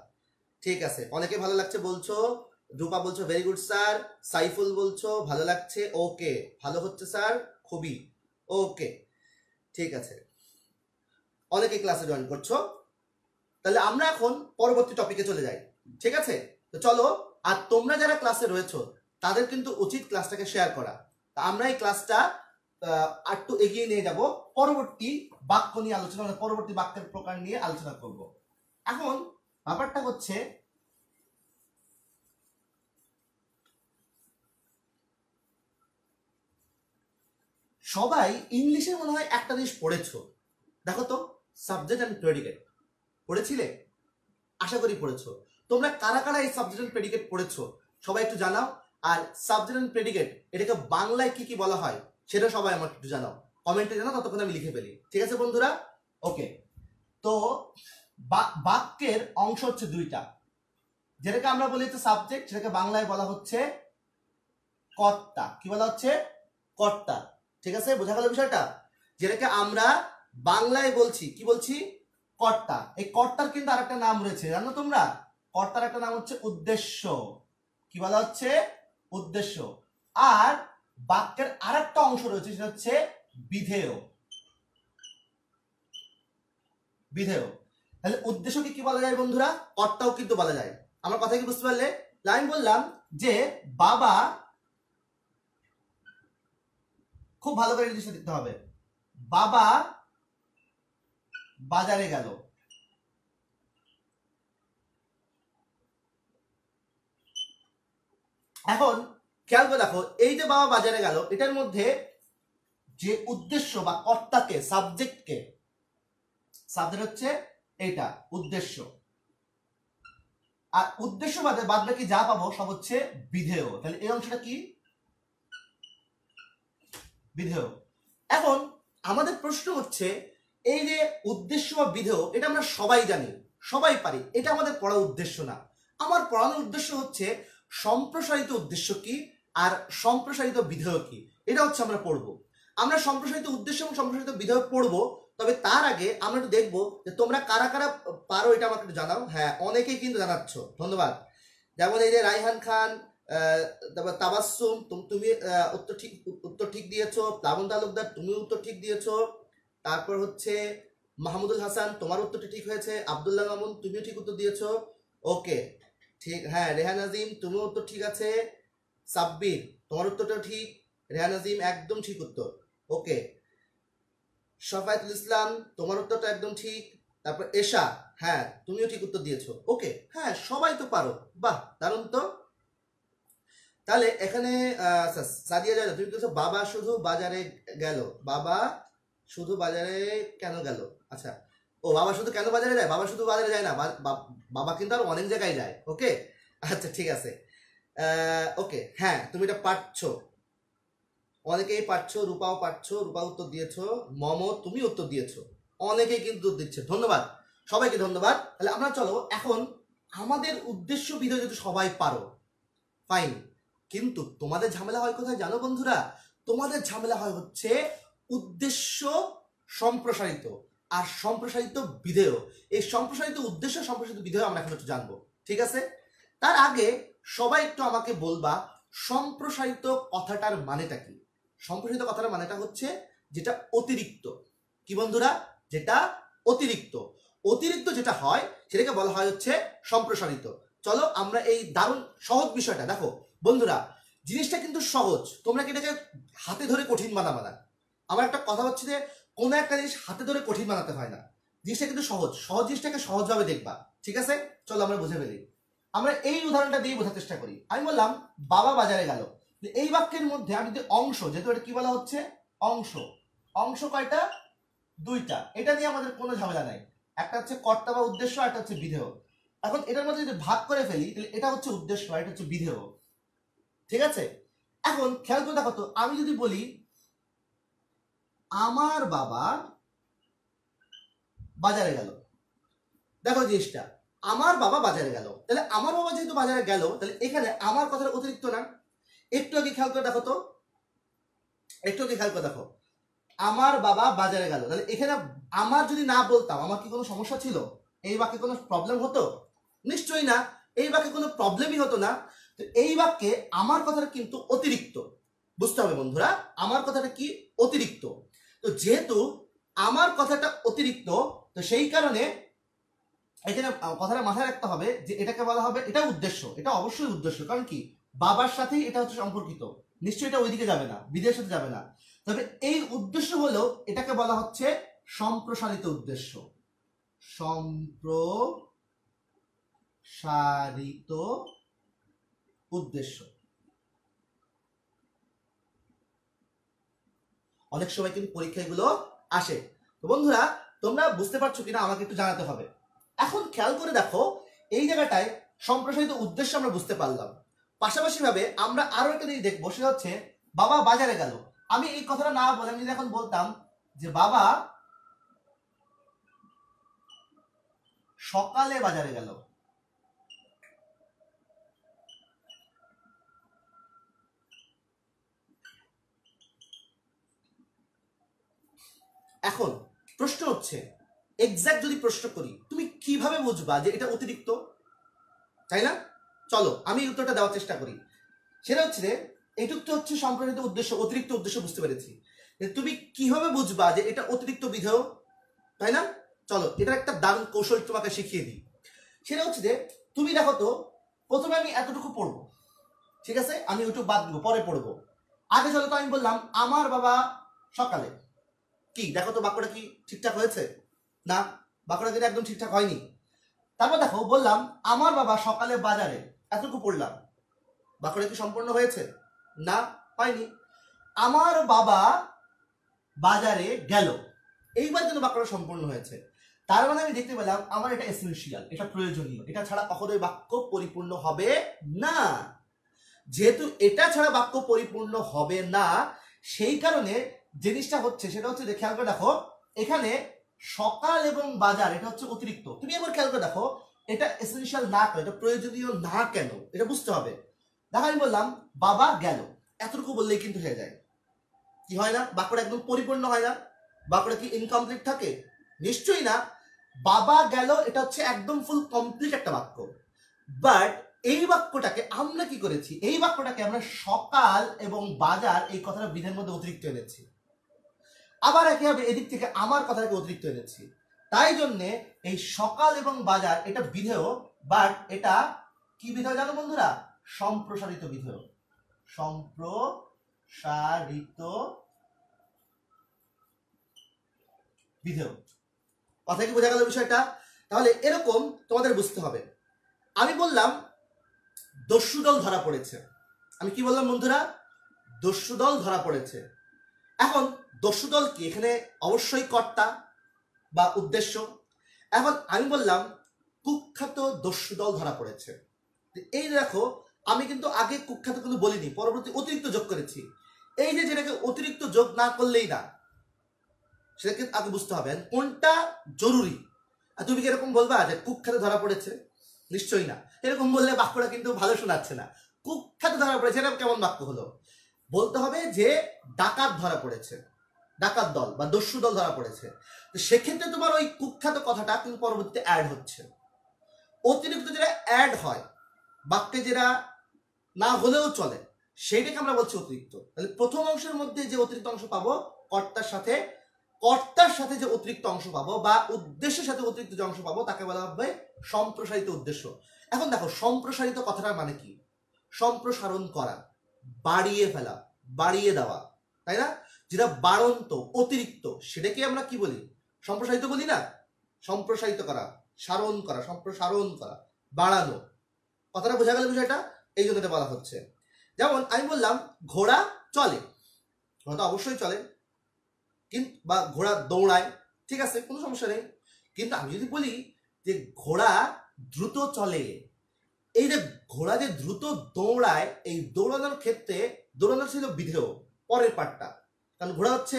ঠিক আছে অনেকে ভালো লাগছে বলছো রূপা বলছো ভেরি গুড স্যার সাইফুল বলছো ভালো লাগছে ওকে ভালো হচ্ছে স্যার খুবই ওকে ঠিক আছে অনেকে ক্লাসে জয়েন করছো তাহলে আমরা এখন পরবর্তী টপিকে চলে যাই ঠিক আছে তো চলো আর তোমরা যারা ক্লাসে রয়েছো তাদের কিন্তু উচিত ক্লাসটাকে শেয়ার করা তা আমরা এই ক্লাসটা আর একটু এগিয়ে নিয়ে যাব পরবর্তী বাক্য নিয়ে আলোচনা মানে পরবর্তী বাক্যের প্রকার নিয়ে আলোচনা করব এখন ব্যাপারটা হচ্ছে সবাই ইংলিশে মনে হয় একটা জিনিস পড়েছো দেখো তো সাবজেক্ট অ্যান্ড প্রেডিকেট পড়েছিলে আশা করি পড়েছো তোমরা কারা কারা এই সাবজেক্ট অ্যান্ড প্রেডিকেট পড়েছো সবাই একটু জানাও আর সাবজেক্ট অ্যান্ড প্রেডিকেট এটাকে বাংলায় কি কি বলা হয় সেটা সবাই আমার একটু জানাও কমেন্টে জানাও ততক্ষণ আমি লিখে ফেলি ঠিক আছে বন্ধুরা ওকে তো বাক্যের অংশ হচ্ছে দুইটা যেটাকে আমরা বলি সাবজেক্ট সেটাকে বাংলায় বলা হচ্ছে কর্তা কি বলা হচ্ছে কর্তা ঠিক আছে বোঝা গেল বিষয়টা যেটাকে আমরা বাংলায় বলছি কি বলছি কর্তা এই কর্তার কিন্তু আর নাম রয়েছে জানো তোমরা কর্তার একটা নাম হচ্ছে উদ্দেশ্য কি বলা হচ্ছে উদ্দেশ্য আর বাক্যের আর একটা অংশ রয়েছে সেটা হচ্ছে বিধেয় বিধেয় তাহলে উদ্দেশ্যকে কি বলা যায় বন্ধুরা কর্তাও কিন্তু বলা যায় আমার কথা কি বুঝতে পারলে আমি বললাম যে বাবা খুব ভালো করে নির্দেশ দিতে হবে বাবা বাজারে গেল এখন খেয়াল করে দেখো এই যে বাবা বাজারে গেল এটার মধ্যে যে উদ্দেশ্য বা কর্তাকে সাবজেক্টকে সাবজেক্ট হচ্ছে এটা উদ্দেশ্য আর উদ্দেশ্য বাদে বাদ বাকি যা পাবো সব হচ্ছে বিধেয় তাহলে এই অংশটা কি বিধেয় এখন আমাদের প্রশ্ন হচ্ছে এই যে উদ্দেশ্য বা বিধেয় এটা আমরা সবাই জানি সবাই পারি এটা আমাদের পড়া উদ্দেশ্য না আমার পড়ানোর উদ্দেশ্য হচ্ছে সম্প্রসারিত উদ্দেশ্য কি আর সম্প্রসারিত বিধেয় কি এটা হচ্ছে আমরা পড়ব আমরা সম্প্রসারিত উদ্দেশ্য এবং সম্প্রসারিত বিধেয় পড়ব তবে তার আগে আমরা একটু দেখবো যে তোমরা কারা কারা পারো এটা আমাকে একটু জানাও হ্যাঁ অনেকেই কিন্তু জানাচ্ছ ধন্যবাদ যেমন এই যে রাইহান খান তারপর তাবাসুম তুমি উত্তর ঠিক উত্তর ঠিক দিয়েছো প্লাবন তালুকদার তুমি উত্তর ঠিক দিয়েছো তারপর হচ্ছে মাহমুদুল হাসান তোমার উত্তরটি ঠিক হয়েছে আবদুল্লাহ মামুন তুমিও ঠিক উত্তর দিয়েছো ওকে ঠিক হ্যাঁ রেহান আজিম তুমিও উত্তর ঠিক আছে সাব্বির তোমার উত্তরটা ঠিক রেহান আজিম একদম ঠিক উত্তর ওকে সফায়তুল ইসলাম তোমার উত্তরটা একদম ঠিক তারপর এশা হ্যাঁ তুমিও ঠিক উত্তর দিয়েছো ওকে হ্যাঁ সবাই তো পারো বাহ দারুণ তো তাহলে এখানে সাদিয়া যায় তুমি বলছো বাবা শুধু বাজারে গেল বাবা শুধু বাজারে কেন গেল আচ্ছা ও বাবা শুধু কেন বাজারে যায় বাবা শুধু বাজারে যায় না বাবা কিন্তু আর অনেক জায়গায় যায় ওকে আচ্ছা ঠিক আছে ওকে হ্যাঁ তুমি এটা পারছো অনেকেই পারছো রূপাও পারছো রূপা উত্তর দিয়েছো মম তুমি উত্তর দিয়েছো অনেকেই কিন্তু দিচ্ছে ধন্যবাদ সবাইকে ধন্যবাদ তাহলে আমরা চলো এখন আমাদের উদ্দেশ্য বিধে যদি সবাই পারো ফাইন কিন্তু তোমাদের ঝামেলা হয় কোথায় জানো বন্ধুরা তোমাদের ঝামেলা হয় হচ্ছে উদ্দেশ্য সম্প্রসারিত আর সম্প্রসারিত বিধেয় এই সম্প্রসারিত উদ্দেশ্য সম্প্রসারিত বিধেয় আমরা এখন একটু জানবো ঠিক আছে তার আগে সবাই একটু আমাকে বলবা সম্প্রসারিত কথাটার মানেটা কি সম্প্রসারিত কথাটার মানেটা হচ্ছে যেটা অতিরিক্ত কি বন্ধুরা যেটা অতিরিক্ত অতিরিক্ত যেটা হয় সেটাকে বলা হয় হচ্ছে সম্প্রসারিত চলো আমরা এই দারুণ সহজ বিষয়টা দেখো বন্ধুরা জিনিসটা কিন্তু সহজ তোমরা কি এটাকে হাতে ধরে কঠিন বানা বানা আমার একটা কথা হচ্ছে যে কোনো একটা জিনিস হাতে ধরে কঠিন বানাতে হয় না জিনিসটা কিন্তু সহজ সহজ জিনিসটাকে সহজভাবে দেখবা ঠিক আছে চলো আমরা বুঝে ফেলি আমরা এই উদাহরণটা দিয়ে বোঝার চেষ্টা করি আমি বললাম বাবা বাজারে গেল এই বাক্যের মধ্যে আমি যদি অংশ যেহেতু এটা কি বলা হচ্ছে অংশ অংশ কয়টা দুইটা এটা নিয়ে আমাদের কোনো ঝামেলা নাই একটা হচ্ছে কর্তা বা উদ্দেশ্য আর একটা হচ্ছে বিধেয় এখন এটার মধ্যে যদি ভাগ করে ফেলি তাহলে এটা হচ্ছে উদ্দেশ্য আর এটা হচ্ছে বিধেয় ঠিক আছে এখন খেয়াল করে দেখো তো আমি যদি বলি আমার বাবা বাজারে গেল দেখো জিনিসটা আমার বাবা বাজারে গেল তাহলে আমার বাবা যেহেতু বাজারে গেল তাহলে এখানে আমার কথাটা অতিরিক্ত না একটু আগে খেয়াল করে দেখো তো একটু আগে খেয়াল করে দেখো আমার বাবা বাজারে গেল তাহলে এখানে আমার যদি না বলতাম আমার কি কোনো সমস্যা ছিল এই বাক্যে কোনো প্রবলেম হতো নিশ্চয়ই না এই বাক্যে কোনো প্রবলেমই হতো না তো এই বাক্যে আমার কথাটা কিন্তু অতিরিক্ত বুঝতে হবে বন্ধুরা আমার কথাটা কি অতিরিক্ত তো যেহেতু আমার কথাটা অতিরিক্ত তো সেই কারণে এখানে কথাটা মাথায় রাখতে হবে যে এটাকে বলা হবে এটা উদ্দেশ্য এটা অবশ্যই উদ্দেশ্য কারণ কি বাবার সাথেই এটা হচ্ছে সম্পর্কিত নিশ্চয়ই এটা ওইদিকে যাবে না বিদেশ সাথে যাবে না তবে এই উদ্দেশ্য হলেও এটাকে বলা হচ্ছে সম্প্রসারিত উদ্দেশ্য সম্প্রসারিত উদ্দেশ্য অনেক সময় কিন্তু পরীক্ষা আসে তো বন্ধুরা তোমরা বুঝতে পারছো কিনা আমাকে একটু জানাতে হবে এখন খেয়াল করে দেখো এই জায়গাটায় সম্প্রসারিত উদ্দেশ্য আমরা বুঝতে পারলাম পাশাপাশি ভাবে আমরা আরো একটা জিনিস দেখবো সেটা হচ্ছে বাবা বাজারে গেল আমি এই কথাটা না বলে আমি যদি এখন বলতাম যে বাবা সকালে বাজারে গেল এখন প্রশ্ন হচ্ছে এক্সাক্ট যদি প্রশ্ন করি তুমি কিভাবে বুঝবা যে এটা অতিরিক্ত তাই না চলো আমি উত্তরটা দেওয়ার চেষ্টা করি সেটা হচ্ছে যে এটুক তো হচ্ছে সম্প্রসারিত উদ্দেশ্য অতিরিক্ত উদ্দেশ্য বুঝতে পেরেছি তুমি কিভাবে বুঝবা যে এটা অতিরিক্ত বিধেয় তাই না চলো এটার একটা দারুণ কৌশল তোমাকে শিখিয়ে দিই সেটা হচ্ছে যে তুমি দেখো তো প্রথমে আমি এতটুকু পড়বো ঠিক আছে আমি ওইটুকু বাদ দিব পরে পড়বো আগে চলো তো আমি বললাম আমার বাবা সকালে কি দেখো তো বাক্যটা কি ঠিকঠাক হয়েছে না বাক্যটা কিন্তু একদম ঠিকঠাক হয়নি তারপর দেখো বললাম আমার বাবা সকালে বাজারে এতটুকু পড়লাম বাক্যটা কি সম্পূর্ণ হয়েছে না হয়নি আমার বাবা বাজারে গেল এইবার কিন্তু বাক্যটা সম্পূর্ণ হয়েছে তার মানে আমি দেখতে পেলাম আমার এটা এসেন্সিয়াল এটা প্রয়োজনীয় এটা ছাড়া কখনোই বাক্য পরিপূর্ণ হবে না যেহেতু এটা ছাড়া বাক্য পরিপূর্ণ হবে না সেই কারণে জিনিসটা হচ্ছে সেটা হচ্ছে যে খেয়াল করে দেখো এখানে সকাল এবং বাজার এটা হচ্ছে অতিরিক্ত তুমি একবার খেয়াল করে দেখো এটা এসেন্সিয়াল না কেন এটা প্রয়োজনীয় না কেন এটা বুঝতে হবে দেখো আমি বললাম বাবা গেল এতটুকু বললেই কিন্তু হয়ে যায় কি হয় না বাঁকুড়া একদম পরিপূর্ণ হয় না বাঁকুড়া কি ইনকমপ্লিট থাকে নিশ্চয়ই না বাবা গেল এটা হচ্ছে একদম ফুল কমপ্লিট একটা বাক্য বাট এই বাক্যটাকে আমরা কি করেছি এই বাক্যটাকে আমরা সকাল এবং বাজার এই কথাটা বিধের মধ্যে অতিরিক্ত এনেছি আবার একইভাবে এদিক থেকে আমার কথাটাকে অতিরিক্ত এনেছি তাই জন্যে এই সকাল এবং বাজার এটা বিধেয় বাট এটা কি বিধেয় জানো বন্ধুরা সম্প্রসারিত বিধেয় সম্প্রসারিত বিধেয় কথা কি বোঝা গেল বিষয়টা তাহলে এরকম তোমাদের বুঝতে হবে আমি বললাম দস্যুদল ধরা পড়েছে আমি কি বললাম বন্ধুরা দস্যুদল ধরা পড়েছে এখন দস্যুদল কি এখানে অবশ্যই কর্তা বা উদ্দেশ্য এখন আমি বললাম কুখ্যাত দস্যুদল ধরা পড়েছে এই দেখো আমি কিন্তু আগে কুখ্যাত কিন্তু বলিনি পরবর্তী অতিরিক্ত যোগ করেছি এই যে যেটাকে অতিরিক্ত যোগ না করলেই না সেটাকে আগে বুঝতে হবে কোনটা জরুরি আর তুমি কি এরকম বলবা যে কুখ্যাত ধরা পড়েছে নিশ্চয়ই না এরকম বললে বাক্যটা কিন্তু ভালো শোনাচ্ছে না কুখ্যাত ধরা পড়েছে এরকম কেমন বাক্য হলো বলতে হবে যে ডাকাত ধরা পড়েছে ডাকাত দল বা দস্যু দল ধরা পড়েছে তো সেক্ষেত্রে তোমার ওই কুখ্যাত কথাটা কিন্তু পরবর্তীতে অ্যাড হচ্ছে অতিরিক্ত যেটা অ্যাড হয় বাক্যে যেটা না হলেও চলে সেইটাকে আমরা বলছি অতিরিক্ত তাহলে প্রথম অংশের মধ্যে যে অতিরিক্ত অংশ পাবো কর্তার সাথে কর্তার সাথে যে অতিরিক্ত অংশ পাবো বা উদ্দেশ্যের সাথে অতিরিক্ত যে অংশ পাবো তাকে বলা হবে সম্প্রসারিত উদ্দেশ্য এখন দেখো সম্প্রসারিত কথাটার মানে কি সম্প্রসারণ করা বাড়িয়ে ফেলা বাড়িয়ে দেওয়া তাই না যেটা বাড়ন্ত অতিরিক্ত সেটাকে আমরা কি বলি সম্প্রসারিত বলি না সম্প্রসারিত করা সারণ করা সম্প্রসারণ করা বাড়ানো কথাটা বোঝা গেল বিষয়টা এই জন্য বলা হচ্ছে যেমন আমি বললাম ঘোড়া চলে ঘোড়া তো অবশ্যই চলে কিন্তু বা ঘোড়া দৌড়ায় ঠিক আছে কোনো সমস্যা নেই কিন্তু আমি যদি বলি যে ঘোড়া দ্রুত চলে এই যে ঘোড়া যে দ্রুত দৌড়ায় এই দৌড়ানোর ক্ষেত্রে দৌড়ানো ছিল বিধেয় পরের পাটটা কারণ ঘোড়া হচ্ছে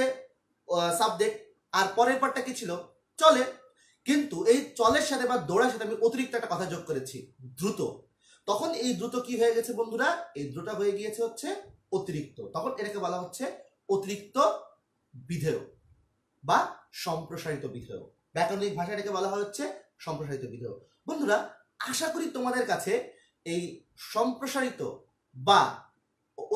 সাবজেক্ট আর পরের পার্টটা কি ছিল চলে কিন্তু এই চলের সাথে বা দৌড়ার সাথে আমি অতিরিক্ত একটা কথা যোগ করেছি দ্রুত তখন এই দ্রুত কি হয়ে গেছে বন্ধুরা এই দ্রুত হয়ে গিয়েছে হচ্ছে অতিরিক্ত তখন এটাকে বলা হচ্ছে অতিরিক্ত বিধেয় বা সম্প্রসারিত বিধেয় ব্যাকরণিক ভাষা এটাকে বলা হচ্ছে সম্প্রসারিত বিধেয় বন্ধুরা আশা করি তোমাদের কাছে এই সম্প্রসারিত বা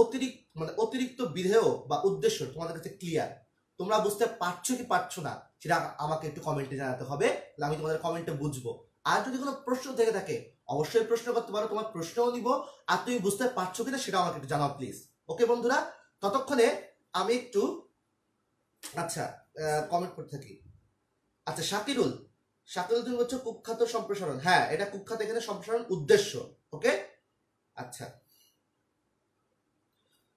অতিরিক্ত মানে অতিরিক্ত বিধেয় বা উদ্দেশ্য তোমাদের কাছে ক্লিয়ার তোমরা বুঝতে পারছো কি পারছো না সেটা আমাকে একটু কমেন্টে জানাতে হবে আমি তোমাদের কমেন্টে বুঝবো আর যদি কোনো প্রশ্ন থেকে থাকে অবশ্যই প্রশ্ন করতে পারো তোমার প্রশ্নও নিব আর তুমি বুঝতে পারছো কিনা সেটা আমাকে একটু জানাও প্লিজ ওকে বন্ধুরা ততক্ষণে আমি একটু আচ্ছা কমেন্ট করতে থাকি আচ্ছা শাকিরুল শাকিরুল তুমি বলছো কুখ্যাত সম্প্রসারণ হ্যাঁ এটা কুখ্যাত এখানে সম্প্রসারণ উদ্দেশ্য ওকে আচ্ছা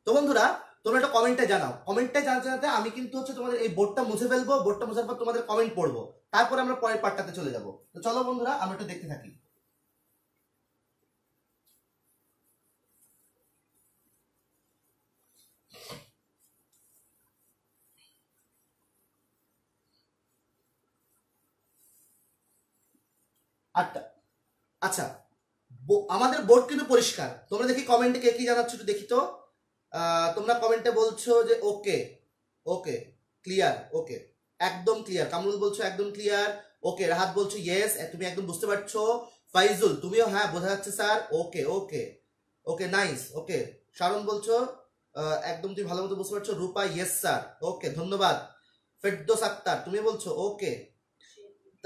তো বন্ধুরা তোমরা একটা কমেন্টে জানাও কমেন্টে জানতে জানাতে আমি কিন্তু হচ্ছে তোমাদের এই বোর্ডটা মুছে ফেলবো বোর্ডটা মুছার পর তোমাদের কমেন্ট পড়বো তারপরে আমরা পরের পার্টটাতে চলে যাব তো চলো বন্ধুরা আমরা একটু দেখতে থাকি আচ্ছা আমাদের বোর্ড কিন্তু পরিষ্কার তোমরা দেখি কমেন্টে কে কি জানাচ্ছ একটু দেখি তো তোমরা কমেন্টে বলছো যে ওকে ওকে ক্লিয়ার ওকে একদম ক্লিয়ার কামরুল বলছো একদম ক্লিয়ার ওকে রাহাত বলছো ইয়েস তুমি একদম বুঝতে পারছো ফাইজুল তুমিও হ্যাঁ বোঝা যাচ্ছে স্যার ওকে ওকে ওকে নাইস ওকে শারণ বলছো একদম তুমি ভালো মতো বুঝতে পারছো রূপা ইয়েস স্যার ওকে ধন্যবাদ ফেরদোস আক্তার তুমি বলছো ওকে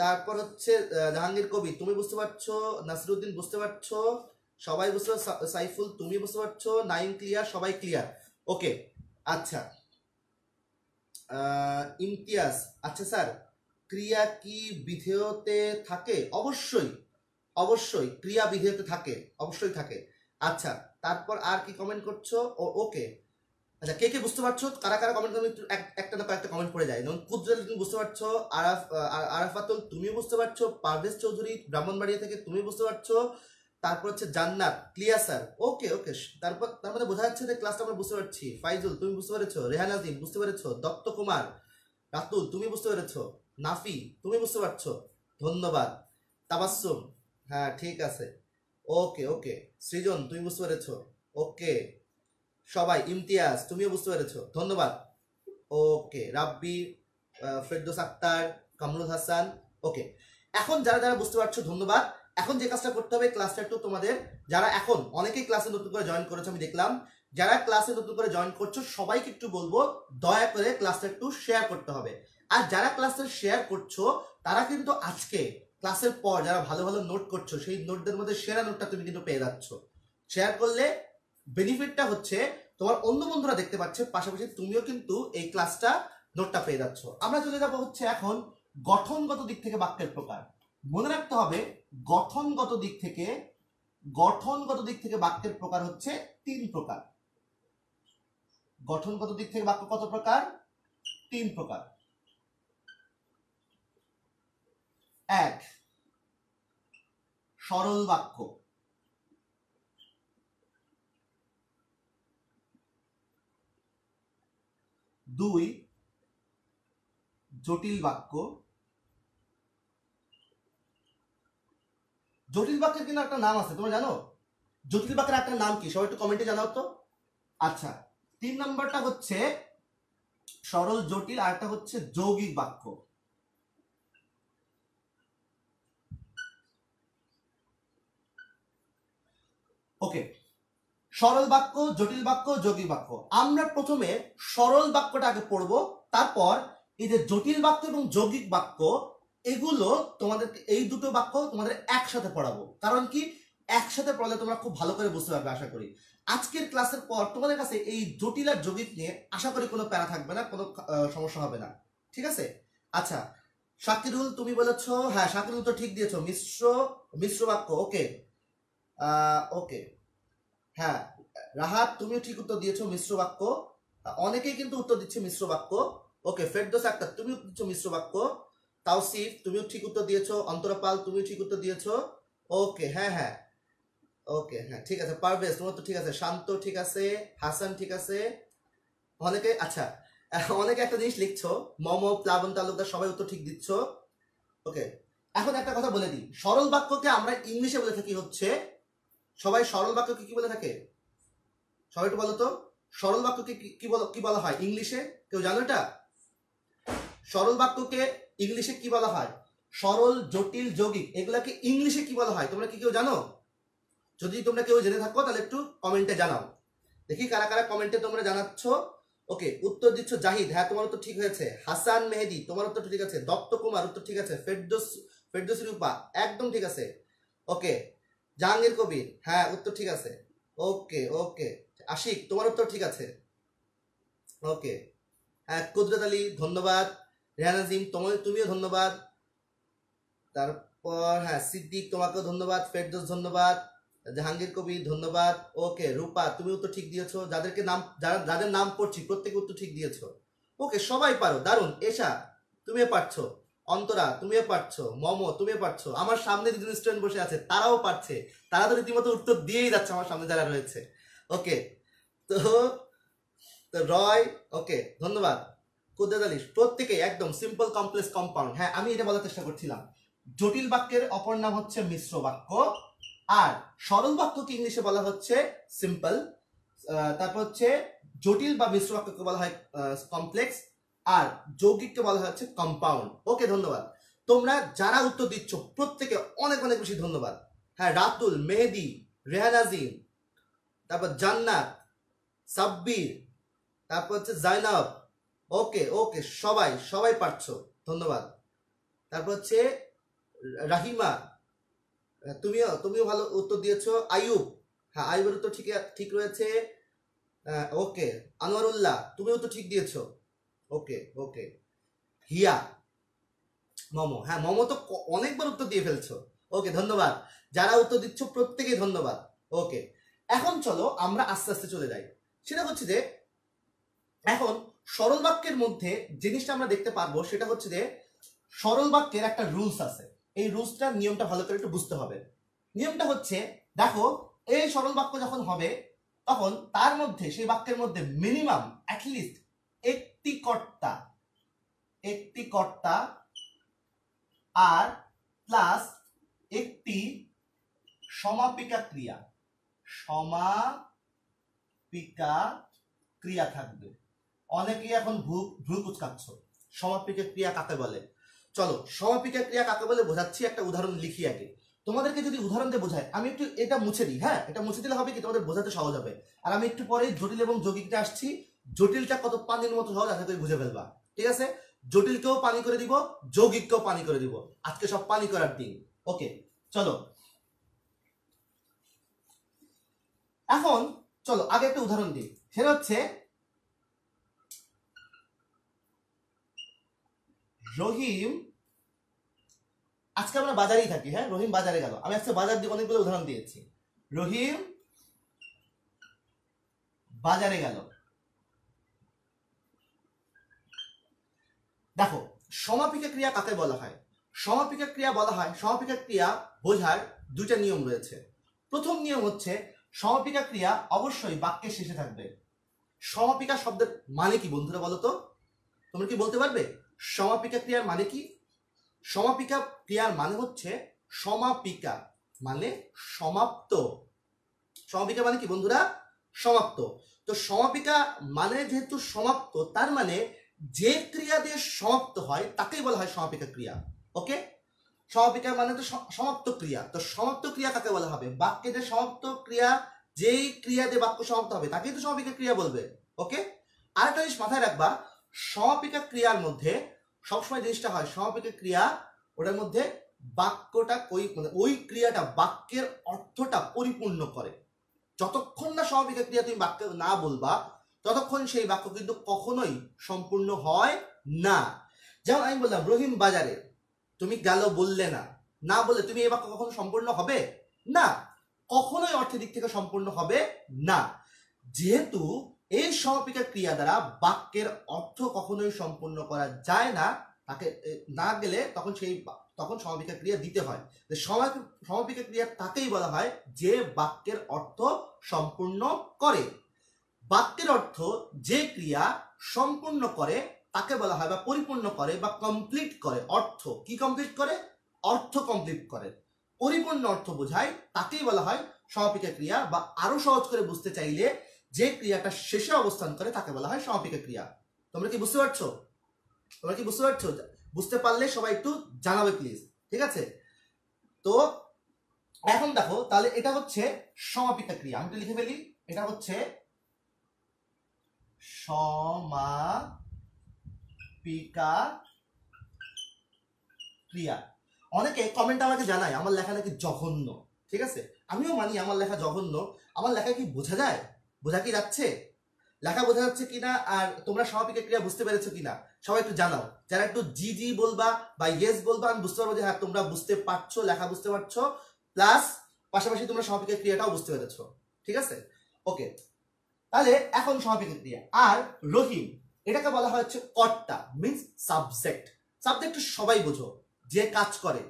তারপর হচ্ছে জাহাঙ্গীর কবি তুমি বুঝতে পারছো নাসিরুদ্দিন বুঝতে পারছো সবাই বুঝতে পারছো সাইফুল তুমি বুঝতে পারছো নাইন ক্লিয়ার সবাই ক্লিয়ার ওকে আচ্ছা ইমতিয়াজ আচ্ছা স্যার ক্রিয়া কি বিধেয়তে থাকে অবশ্যই অবশ্যই ক্রিয়া বিধেয়তে থাকে অবশ্যই থাকে আচ্ছা তারপর আর কি কমেন্ট করছো ও ওকে আচ্ছা কে কে বুঝতে পারছো কারা কারা কমেন্ট করবে একটা না কয়েকটা কমেন্ট করে যায় যেমন কুদ্রাল তুমি বুঝতে পারছো আরাফ আরাফাতুল তুমিও বুঝতে পারছো পারভেজ চৌধুরী ব্রাহ্মণবাড়িয়া থেকে তুমি বুঝতে পারছো তারপর হচ্ছে জান্নাত ক্লিয়ার স্যার ওকে ওকে তারপর তার মধ্যে মানে বোঝা যাচ্ছে যে ক্লাসটা আমরা বুঝতে পারছি ফাইজুল তুমি বুঝতে পেরেছ রেহান আজিম বুঝতে পেরেছো দত্ত কুমার রাতুল তুমি বুঝতে পেরেছো নাফি তুমি বুঝতে পারছো ধন্যবাদ তাবাসুম হ্যাঁ ঠিক আছে ওকে ওকে সৃজন তুমি বুঝতে পেরেছো ওকে সবাই ইমতিয়াজ তুমিও বুঝতে পেরেছো ধন্যবাদ ওকে রাব্বি ফেরদোস আক্তার কামরুল হাসান ওকে এখন যারা যারা বুঝতে পারছো ধন্যবাদ এখন যে কাজটা করতে হবে ক্লাসটা একটু তোমাদের যারা এখন অনেকেই ক্লাসে নতুন করে জয়েন করেছো আমি দেখলাম যারা ক্লাসে নতুন করে জয়েন করছো সবাইকে একটু বলবো দয়া করে ক্লাসটা একটু শেয়ার করতে হবে আর যারা ক্লাসটা শেয়ার করছো তারা কিন্তু আজকে ক্লাসের পর যারা ভালো ভালো নোট করছো সেই নোটদের মধ্যে সেরা নোটটা তুমি কিন্তু পেয়ে যাচ্ছ শেয়ার করলে বেনিফিটটা হচ্ছে তোমার অন্য বন্ধুরা দেখতে পাচ্ছে পাশাপাশি তুমিও কিন্তু এই ক্লাসটা নোটটা পেয়ে যাচ্ছ আমরা চলে যাবো হচ্ছে এখন গঠনগত দিক থেকে বাক্যের প্রকার মনে রাখতে হবে গঠনগত দিক থেকে গঠনগত দিক থেকে বাক্যের প্রকার হচ্ছে তিন প্রকার গঠনগত দিক থেকে বাক্য কত প্রকার তিন প্রকার এক সরল বাক্য দুই জটিল বাক্য জটিল বাক্যের কিন্তু একটা নাম আছে তোমরা জানো জটিল বাক্যের একটা নাম কি সবাই একটু কমেন্টে জানাও তো আচ্ছা তিন নম্বরটা হচ্ছে সরল জটিল আর একটা হচ্ছে যৌগিক বাক্য ওকে সরল বাক্য জটিল বাক্য যৌগিক বাক্য আমরা প্রথমে সরল বাক্যটা আগে পড়বো তারপর এই যে জটিল বাক্য এবং যৌগিক বাক্য এগুলো তোমাদের এই দুটো বাক্য তোমাদের একসাথে পড়াবো কারণ কি একসাথে পড়ালে তোমরা খুব ভালো করে বুঝতে পারবে আশা করি আজকের ক্লাসের পর তোমাদের কাছে এই জটিল আর যোগিত নিয়ে আশা করি কোনো প্যারা থাকবে না কোনো সমস্যা হবে না ঠিক আছে আচ্ছা শাকিরুল তুমি বলেছ হ্যাঁ শাকিরুল তো ঠিক দিয়েছ মিশ্র মিশ্র বাক্য ওকে ওকে হ্যাঁ রাহাত তুমিও ঠিক উত্তর দিয়েছো মিশ্র বাক্য অনেকেই কিন্তু উত্তর দিচ্ছে মিশ্র বাক্য ওকে ফেরদোস আক্তার তুমিও দিচ্ছ মিশ্র বাক্য তাওসিফ তুমিও ঠিক উত্তর দিয়েছো অন্তরপাল তুমিও ঠিক উত্তর দিয়েছো ওকে হ্যাঁ হ্যাঁ ওকে হ্যাঁ ঠিক আছে পারভেজ তোমার তো ঠিক আছে শান্ত ঠিক আছে হাসান ঠিক আছে অনেকে আচ্ছা [laughs] অনেকে একটা জিনিস লিখছো মম প্লাবন তালুকদার সবাই উত্তর ঠিক দিচ্ছ ওকে এখন একটা কথা বলে দিই সরল বাক্যকে আমরা ইংলিশে বলে থাকি হচ্ছে সবাই সরল বাক্যকে কি বলে থাকে সবাই একটু বলো তো সরল বাক্যকে কি বলো কি বলা হয় ইংলিশে কেউ জানো এটা সরল বাক্যকে ইংলিশে কি বলা হয় সরল জটিল যৌগিক এগুলাকে ইংলিশে কি বলা হয় তোমরা কি কেউ জানো যদি তোমরা কেউ জেনে থাকো তাহলে একটু কমেন্টে জানাও দেখি কারা কারা কমেন্টে তোমরা জানাচ্ছ ওকে উত্তর দিচ্ছ জাহিদ হ্যাঁ তোমার উত্তর ঠিক হয়েছে হাসান মেহেদি তোমার উত্তর ঠিক আছে দত্ত কুমার উত্তর ঠিক আছে ফেরদোস ফেরদোস রূপা একদম ঠিক আছে ওকে জাহাঙ্গীর কবির হ্যাঁ উত্তর ঠিক আছে ওকে ওকে আশিক তোমার উত্তর ঠিক আছে ওকে হ্যাঁ কুদরত আলী ধন্যবাদ রেহান আজিম তোমাদের তুমিও ধন্যবাদ তারপর হ্যাঁ সিদ্দিক তোমাকেও ধন্যবাদ ফেরদোস ধন্যবাদ জাহাঙ্গীর কবির ধন্যবাদ ওকে রূপা তুমিও তো ঠিক দিয়েছো যাদেরকে নাম যারা যাদের নাম পড়ছি প্রত্যেকে উত্তর ঠিক দিয়েছো ওকে সবাই পারো দারুণ এশা তুমিও পারছো অন্তরা তুমিও পারছো মম তুমিও পারছো আমার সামনে দুজন স্টুডেন্ট বসে আছে তারাও পারছে তারা তো রীতিমতো উত্তর দিয়েই যাচ্ছে আমার সামনে যারা রয়েছে ওকে তো রয় ওকে ধন্যবাদ কুদ্দাদালিশ প্রত্যেকেই একদম সিম্পল কমপ্লেক্স কম্পাউন্ড হ্যাঁ আমি এটা বলার চেষ্টা করছিলাম জটিল বাক্যের অপর নাম হচ্ছে মিশ্র বাক্য আর সরল বাক্যকে ইংলিশে বলা হচ্ছে সিম্পল তারপর হচ্ছে জটিল বা মিশ্র বাক্যকে বলা হয় কমপ্লেক্স আর যৌগিককে বলা হচ্ছে কম্পাউন্ড ওকে ধন্যবাদ তোমরা যারা উত্তর দিচ্ছ প্রত্যেকে অনেক অনেক বেশি ধন্যবাদ হ্যাঁ রাতুল মেহেদি রেহানাজিন তারপর জান্নাত সাব্বির তারপর হচ্ছে জাইনাব ওকে ওকে সবাই সবাই পারছো ধন্যবাদ তারপর হচ্ছে রাহিমা তুমিও তুমিও ভালো উত্তর দিয়েছো আয়ুব হ্যাঁ আয়ুবের উত্তর ঠিক ঠিক রয়েছে ওকে আনোয়ারুল্লাহ তুমিও তো ঠিক দিয়েছ ওকে ওকে হিয়া মম হ্যাঁ মম তো অনেকবার উত্তর দিয়ে ফেলছো ওকে ধন্যবাদ যারা উত্তর দিচ্ছ প্রত্যেকেই ধন্যবাদ ওকে এখন চলো আমরা আস্তে আস্তে চলে যাই সেটা হচ্ছে যে এখন সরল বাক্যের মধ্যে জিনিসটা আমরা দেখতে পারবো সেটা হচ্ছে যে সরল বাক্যের একটা রুলস আছে এই রুলসটার নিয়মটা ভালো করে একটু বুঝতে হবে নিয়মটা হচ্ছে দেখো এই সরল বাক্য যখন হবে তখন তার মধ্যে সেই বাক্যের মধ্যে মিনিমাম অ্যাটলিস্ট একটি কর্তা একটি কর্তা আর প্লাস একটি সমাপিকা ক্রিয়া সমাপিকা ক্রিয়া থাকবে অনেকেই এখন ভ্রু ভ্রু কুচকাচ্ছ সমাপিকের ক্রিয়া কাকে বলে চলো সমাপিকের ক্রিয়া কাকে বলে বোঝাচ্ছি একটা উদাহরণ লিখি আগে তোমাদেরকে যদি উদাহরণ দিয়ে বোঝায় আমি একটু এটা মুছে দিই হ্যাঁ এটা মুছে দিলে হবে কি তোমাদের বোঝাতে সহজ হবে আর আমি একটু পরে জটিল এবং যৌগিকটা আসছি জটিলটা কত পানির মতো সহজ আশা করি বুঝে ফেলবা ঠিক আছে জটিলকেও পানি করে দিব যৌগিককেও পানি করে দিব আজকে সব পানি করার দিন ওকে চলো এখন চলো আগে একটা উদাহরণ দিই সেটা হচ্ছে রহিম আজকে আমরা বাজারেই থাকি হ্যাঁ রহিম বাজারে গেল আমি আজকে বাজার দিয়ে অনেকগুলো উদাহরণ দিয়েছি রহিম বাজারে গেল দেখো সমাপিকা ক্রিয়া কাকে বলা হয় সমাপিকা ক্রিয়া বলা হয় সমাপিকা ক্রিয়া বোঝার দুটা নিয়ম রয়েছে প্রথম নিয়ম হচ্ছে সমাপিকা ক্রিয়া অবশ্যই বাক্যের শেষে থাকবে সমাপিকা শব্দের মানে কি বন্ধুরা বলো তো তোমরা কি বলতে পারবে সমাপিকা ক্রিয়ার মানে কি সমাপিকা ক্রিয়ার মানে হচ্ছে সমাপিকা মানে সমাপ্ত সমাপিকা মানে কি বন্ধুরা সমাপ্ত তো সমাপিকা মানে যেহেতু সমাপ্ত তার মানে যে ক্রিয়া দিয়ে সমাপ্ত হয় তাকেই বলা হয় সমাপিকা ক্রিয়া ওকে সমাপিকা মানে তো সমাপ্ত ক্রিয়া তো সমাপ্ত ক্রিয়া কাকে বলা হবে বাক্যে যে সমাপ্ত ক্রিয়া যেই ক্রিয়া দিয়ে বাক্য সমাপ্ত হবে তাকেই তো সমাপিকা ক্রিয়া বলবে ওকে আরেকটা জিনিস মাথায় রাখবা সমাপিকা ক্রিয়ার মধ্যে সবসময় জিনিসটা হয় সমাপিকা ক্রিয়া ওটার মধ্যে বাক্যটা ওই মানে ওই ক্রিয়াটা বাক্যের অর্থটা পরিপূর্ণ করে যতক্ষণ না সমাপিকা ক্রিয়া তুমি বাক্য না বলবা ততক্ষণ সেই বাক্য কিন্তু কখনোই সম্পূর্ণ হয় না যেমন আমি বললাম রহিম বাজারে তুমি গেল বললে না না বলে তুমি এই বাক্য কখনো সম্পূর্ণ হবে না কখনোই অর্থের দিক থেকে সম্পূর্ণ হবে না যেহেতু এই সমাপিকা ক্রিয়া দ্বারা বাক্যের অর্থ কখনোই সম্পূর্ণ করা যায় না তাকে না গেলে তখন সেই তখন সমাপিকা ক্রিয়া দিতে হয় সমাপিকা ক্রিয়া তাকেই বলা হয় যে বাক্যের অর্থ সম্পূর্ণ করে বাক্যের অর্থ যে ক্রিয়া সম্পূর্ণ করে তাকে বলা হয় বা পরিপূর্ণ করে বা কমপ্লিট করে অর্থ কি কমপ্লিট করে অর্থ কমপ্লিট করে পরিপূর্ণ অর্থ বোঝায় তাকেই বলা হয় সমাপিকা ক্রিয়া বা আরো সহজ করে বুঝতে চাইলে যে ক্রিয়াটা শেষে অবস্থান করে তাকে বলা হয় সমাপিকা ক্রিয়া তোমরা কি বুঝতে পারছো তোমরা কি বুঝতে পারছো বুঝতে পারলে সবাই একটু জানাবে প্লিজ ঠিক আছে তো এখন দেখো তাহলে এটা হচ্ছে সমাপিকা ক্রিয়া আমি তো লিখে ফেলি এটা হচ্ছে সমাপিকা ক্রিয়া অনেকে কমেন্ট আমাকে জানায় আমার লেখা নাকি জঘন্য ঠিক আছে আমিও মানি আমার লেখা জঘন্য আমার লেখা কি বোঝা যায় বোঝা কি যাচ্ছে লেখা বোঝা যাচ্ছে কিনা আর তোমরা স্বাভাবিক ক্রিয়া বুঝতে পেরেছো কিনা সবাই একটু জানাও যারা একটু জি জি বলবা বা ইয়েস বলবা আমি বুঝতে পারবো যে হ্যাঁ তোমরা বুঝতে পারছো লেখা বুঝতে পারছো প্লাস পাশাপাশি তোমরা স্বাভাবিক ক্রিয়াটাও বুঝতে পেরেছো ঠিক আছে ওকে তাহলে এখন স্বাভাবিক ক্রিয়া আর রহিম এটাকে বলা হয় হচ্ছে কর্তা মিন্স সাবজেক্ট সাবজেক্ট সবাই বোঝো যে কাজ করে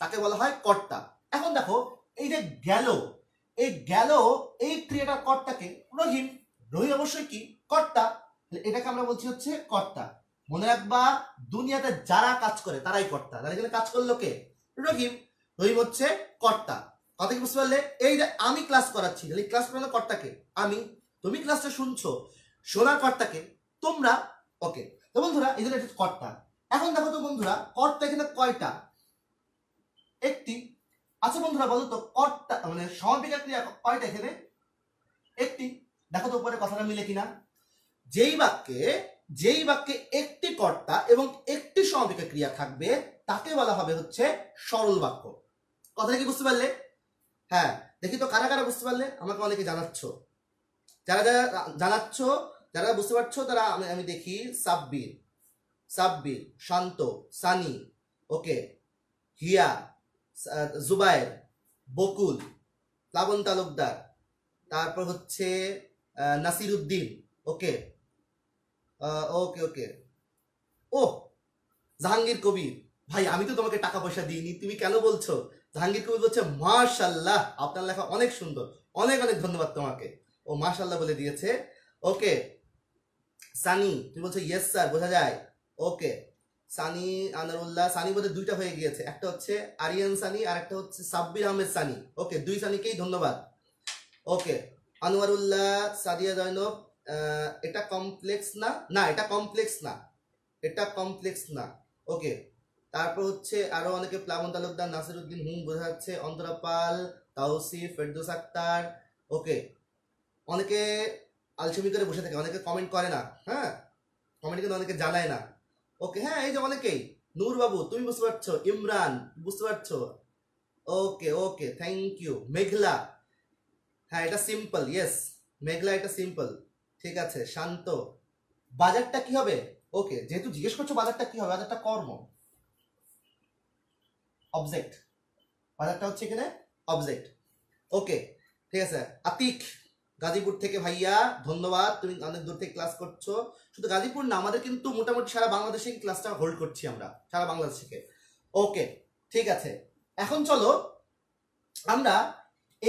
তাকে বলা হয় কর্তা এখন দেখো এই যে গেল এই গেল এই ক্রিয়াটার কর্তাকে রহিম রহিম অবশ্যই কি কর্তা এটাকে আমরা বলছি হচ্ছে কর্তা মনে রাখবা দুনিয়াতে যারা কাজ করে তারাই কর্তা তারা কাজ করলো কে রহিম রহিম হচ্ছে কর্তা কথা কি বুঝতে পারলে এই যে আমি ক্লাস করাচ্ছি তাহলে ক্লাস করালো কর্তাকে আমি তুমি ক্লাসটা শুনছো শোনা কর্তাকে তোমরা ওকে তো বন্ধুরা এই জন্য কর্তা এখন দেখো তো বন্ধুরা কর্তা এখানে কয়টা একটি আচ্ছা বন্ধুরা বলতো কটটা কর্তা মানে সমাপিকা ক্রিয়া কয়টা এখানে একটি দেখো তো উপরে কথাটা মিলে কিনা যেই বাক্যে যেই বাক্যে একটি কর্তা এবং একটি সমাপিকা ক্রিয়া থাকবে তাকে বলা হবে হচ্ছে সরল বাক্য কথাটা কি বুঝতে পারলে হ্যাঁ দেখি তো কারা কারা বুঝতে পারলে আমাকে অনেকে জানাচ্ছ যারা যারা জানাচ্ছ যারা বুঝতে পারছো তারা আমি আমি দেখি সাব্বির সাব্বির শান্ত সানি ওকে হিয়া জুবায়ের বকুল প্লাবন তালুকদার তারপর হচ্ছে নাসির উদ্দিন ওকে ওকে ওকে ও জাহাঙ্গীর কবির ভাই আমি তো তোমাকে টাকা পয়সা দিইনি তুমি কেন বলছো জাহাঙ্গীর কবির বলছে মাশাল্লাহ আপনার লেখা অনেক সুন্দর অনেক অনেক ধন্যবাদ তোমাকে ও মাশাল্লাহ বলে দিয়েছে ওকে সানি তুমি বলছো ইয়েস স্যার বোঝা যায় ওকে সানি আনারুল্লাহ সানি বোধহয় দুইটা হয়ে গিয়েছে একটা হচ্ছে আরিয়ান সানি আর একটা হচ্ছে সাব্বির আহমেদ সানি ওকে দুই সানিকেই ধন্যবাদ ওকে আনোয়ারুল্লাহ সাদিয়া জয়নব এটা কমপ্লেক্স না না এটা কমপ্লেক্স না এটা কমপ্লেক্স না ওকে তারপর হচ্ছে আরো অনেকে প্লাবন তালুকদার নাসির উদ্দিন হুম বোঝা যাচ্ছে অন্তরাপাল পাল তাওসি ফেরদোস আক্তার ওকে অনেকে আলসমি করে বসে থাকে অনেকে কমেন্ট করে না হ্যাঁ কমেন্ট কিন্তু অনেকে জানায় না ওকে হ্যাঁ এই যে অনেকেই নূর বাবু তুমি বুঝতে পারছো ইমরান বুঝতে পারছো ওকে ওকে থ্যাংক ইউ মেঘলা হ্যাঁ এটা সিম্পল ইয়েস মেঘলা এটা সিম্পল ঠিক আছে শান্ত বাজারটা কি হবে ওকে যেহেতু জিজ্ঞেস করছো বাজারটা কি হবে বাজারটা কর্ম অবজেক্ট বাজারটা হচ্ছে এখানে অবজেক্ট ওকে ঠিক আছে আতিক গাজীপুর থেকে ভাইয়া ধন্যবাদ তুমি অনেক দূর থেকে ক্লাস করছো শুধু গাজীপুর না আমাদের কিন্তু মোটামুটি সারা বাংলাদেশে ক্লাসটা হোল্ড করছি আমরা সারা বাংলাদেশ থেকে ওকে ঠিক আছে এখন চলো আমরা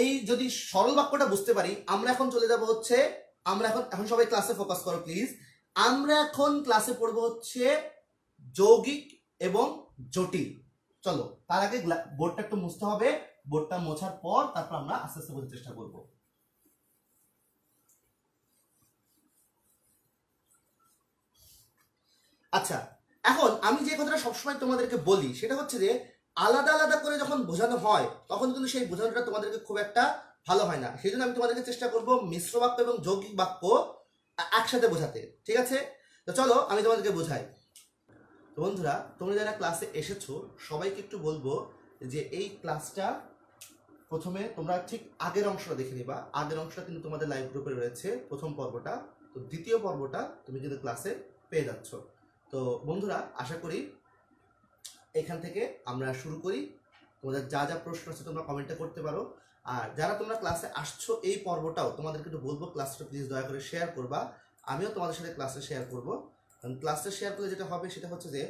এই যদি সরল বাক্যটা বুঝতে পারি আমরা এখন চলে যাব হচ্ছে আমরা এখন এখন সবাই ক্লাসে ফোকাস করো প্লিজ আমরা এখন ক্লাসে পড়ব হচ্ছে যৌগিক এবং জটিল চলো তার আগে বোর্ডটা একটু মুছতে হবে বোর্ডটা মোছার পর তারপর আমরা আস্তে আস্তে বোঝার চেষ্টা করবো আচ্ছা এখন আমি যে কথাটা সবসময় তোমাদেরকে বলি সেটা হচ্ছে যে আলাদা আলাদা করে যখন বোঝানো হয় তখন কিন্তু সেই বোঝানোটা তোমাদেরকে খুব একটা ভালো হয় না সেই জন্য আমি তোমাদেরকে চেষ্টা করবো মিশ্র বাক্য এবং যৌগিক বাক্য একসাথে বোঝাতে ঠিক আছে তো চলো আমি তোমাদেরকে বোঝাই বন্ধুরা তোমরা যারা ক্লাসে এসেছো সবাইকে একটু বলবো যে এই ক্লাসটা প্রথমে তোমরা ঠিক আগের অংশটা দেখে নিবা আগের অংশটা কিন্তু তোমাদের লাইভ গ্রুপে রয়েছে প্রথম পর্বটা তো দ্বিতীয় পর্বটা তুমি কিন্তু ক্লাসে পেয়ে যাচ্ছ তো বন্ধুরা আশা করি এখান থেকে আমরা শুরু করি তোমাদের যা যা প্রশ্ন আছে তোমরা কমেন্টে করতে পারো আর যারা তোমরা ক্লাসে আসছো এই পর্বটাও তোমাদেরকে একটু বলবো ক্লাসটা প্লিজ দয়া করে শেয়ার করবা আমিও তোমাদের সাথে ক্লাসে শেয়ার করব ক্লাসটা শেয়ার করলে যেটা হবে সেটা হচ্ছে যে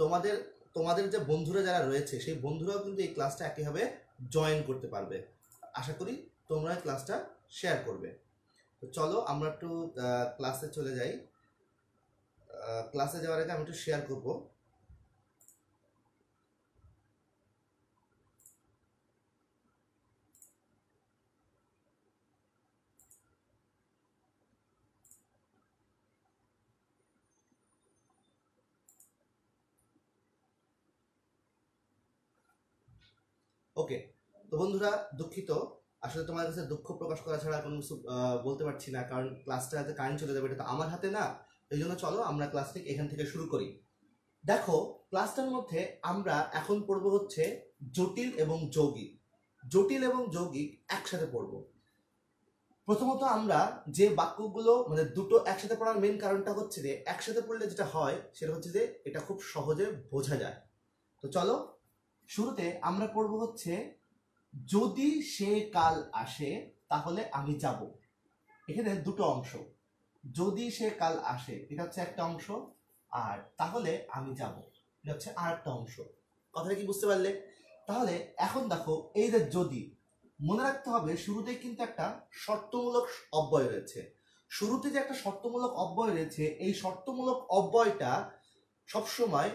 তোমাদের তোমাদের যে বন্ধুরা যারা রয়েছে সেই বন্ধুরাও কিন্তু এই ক্লাসটা একইভাবে জয়েন করতে পারবে আশা করি তোমরা ক্লাসটা শেয়ার করবে তো চলো আমরা একটু ক্লাসে চলে যাই ক্লাসে যাওয়ার আগে আমি একটু শেয়ার করবো ওকে তো বন্ধুরা দুঃখিত আসলে তোমার কাছে দুঃখ প্রকাশ করা ছাড়া কোনো কিছু বলতে পারছি না কারণ ক্লাসটা কারেন্ট চলে যাবে এটা তো আমার হাতে না এই জন্য চলো আমরা ক্লাসটি এখান থেকে শুরু করি দেখো ক্লাসটার মধ্যে আমরা এখন পড়ব হচ্ছে জটিল এবং যৌগিক জটিল এবং যৌগিক একসাথে পড়ব প্রথমত আমরা যে বাক্যগুলো মানে দুটো একসাথে পড়ার মেন কারণটা হচ্ছে যে একসাথে পড়লে যেটা হয় সেটা হচ্ছে যে এটা খুব সহজে বোঝা যায় তো চলো শুরুতে আমরা পড়ব হচ্ছে যদি সে কাল আসে তাহলে আমি যাব এখানে দুটো অংশ যদি সে কাল আসে এটা হচ্ছে একটা অংশ আর তাহলে আমি যাব এটা হচ্ছে আর একটা অংশ কথাটা কি বুঝতে পারলে তাহলে এখন দেখো এই যে যদি মনে রাখতে হবে শুরুতে কিন্তু একটা শর্তমূলক অব্যয় রয়েছে শুরুতে যে একটা শর্তমূলক অব্যয় রয়েছে এই শর্তমূলক অব্যয়টা সবসময়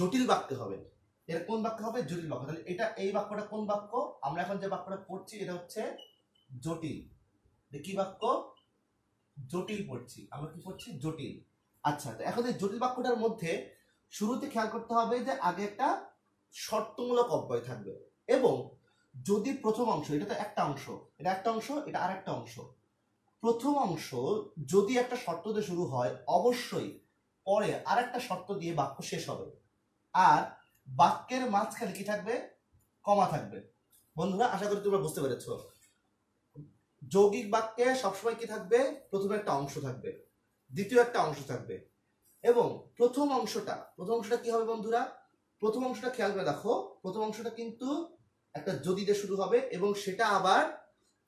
জটিল বাক্যে হবে এর কোন বাক্য হবে জটিল বাক্য তাহলে এটা এই বাক্যটা কোন বাক্য আমরা এখন যে বাক্যটা পড়ছি এটা হচ্ছে জটিল কি বাক্য জটিল পড়ছি আমরা কি পড়ছি জটিল আচ্ছা তো এখন এই জটিল বাক্যটার মধ্যে শুরুতে খেয়াল করতে হবে যে আগে একটা শর্তমূলক অব্যয় থাকবে এবং যদি প্রথম অংশ এটা তো একটা অংশ এটা একটা অংশ এটা আর একটা অংশ প্রথম অংশ যদি একটা শর্ত দিয়ে শুরু হয় অবশ্যই পরে আর একটা শর্ত দিয়ে বাক্য শেষ হবে আর বাক্যের মাঝখানে কি থাকবে কমা থাকবে বন্ধুরা আশা করি তোমরা বুঝতে পেরেছো যৌগিক বাক্যে সবসময় কি থাকবে প্রথমে একটা অংশ থাকবে দ্বিতীয় একটা অংশ থাকবে এবং প্রথম অংশটা প্রথম অংশটা কি হবে বন্ধুরা প্রথম অংশটা খেয়াল করে দেখো প্রথম অংশটা কিন্তু একটা যদি দিয়ে শুরু হবে এবং সেটা আবার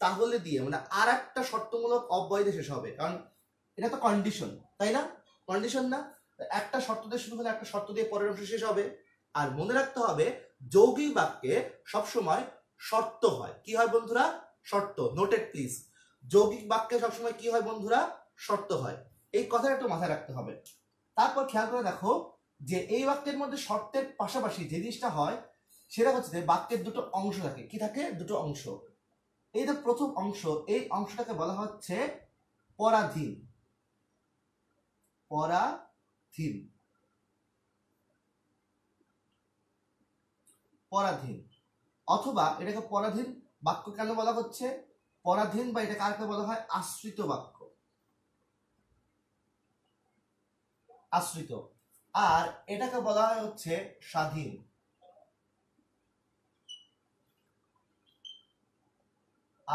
তাহলে দিয়ে মানে আর একটা শর্তমূলক অব্যয় দিয়ে শেষ হবে কারণ এটা তো কন্ডিশন তাই না কন্ডিশন না একটা শর্ত দিয়ে শুরু হলে একটা শর্ত দিয়ে পরের অংশ শেষ হবে আর মনে রাখতে হবে যৌগিক বাক্যে সবসময় শর্ত হয় কি হয় বন্ধুরা শর্ত নোটেড প্লিজ যৌগিক বাক্যে সবসময় কি হয় বন্ধুরা শর্ত হয় এই কথাটা একটু মাথায় রাখতে হবে তারপর খেয়াল করে দেখো যে এই বাক্যের মধ্যে শর্তের পাশাপাশি যে জিনিসটা হয় সেটা হচ্ছে যে বাক্যের দুটো অংশ থাকে কি থাকে দুটো অংশ এই যে প্রথম অংশ এই অংশটাকে বলা হচ্ছে পরাধীন পরাধীন পরাধীন অথবা এটাকে পরাধীন বাক্য কেন বলা হচ্ছে পরাধীন বা এটা কারকে বলা হয় আশ্রিত বাক্য আশ্রিত আর এটাকে বলা হয় হচ্ছে স্বাধীন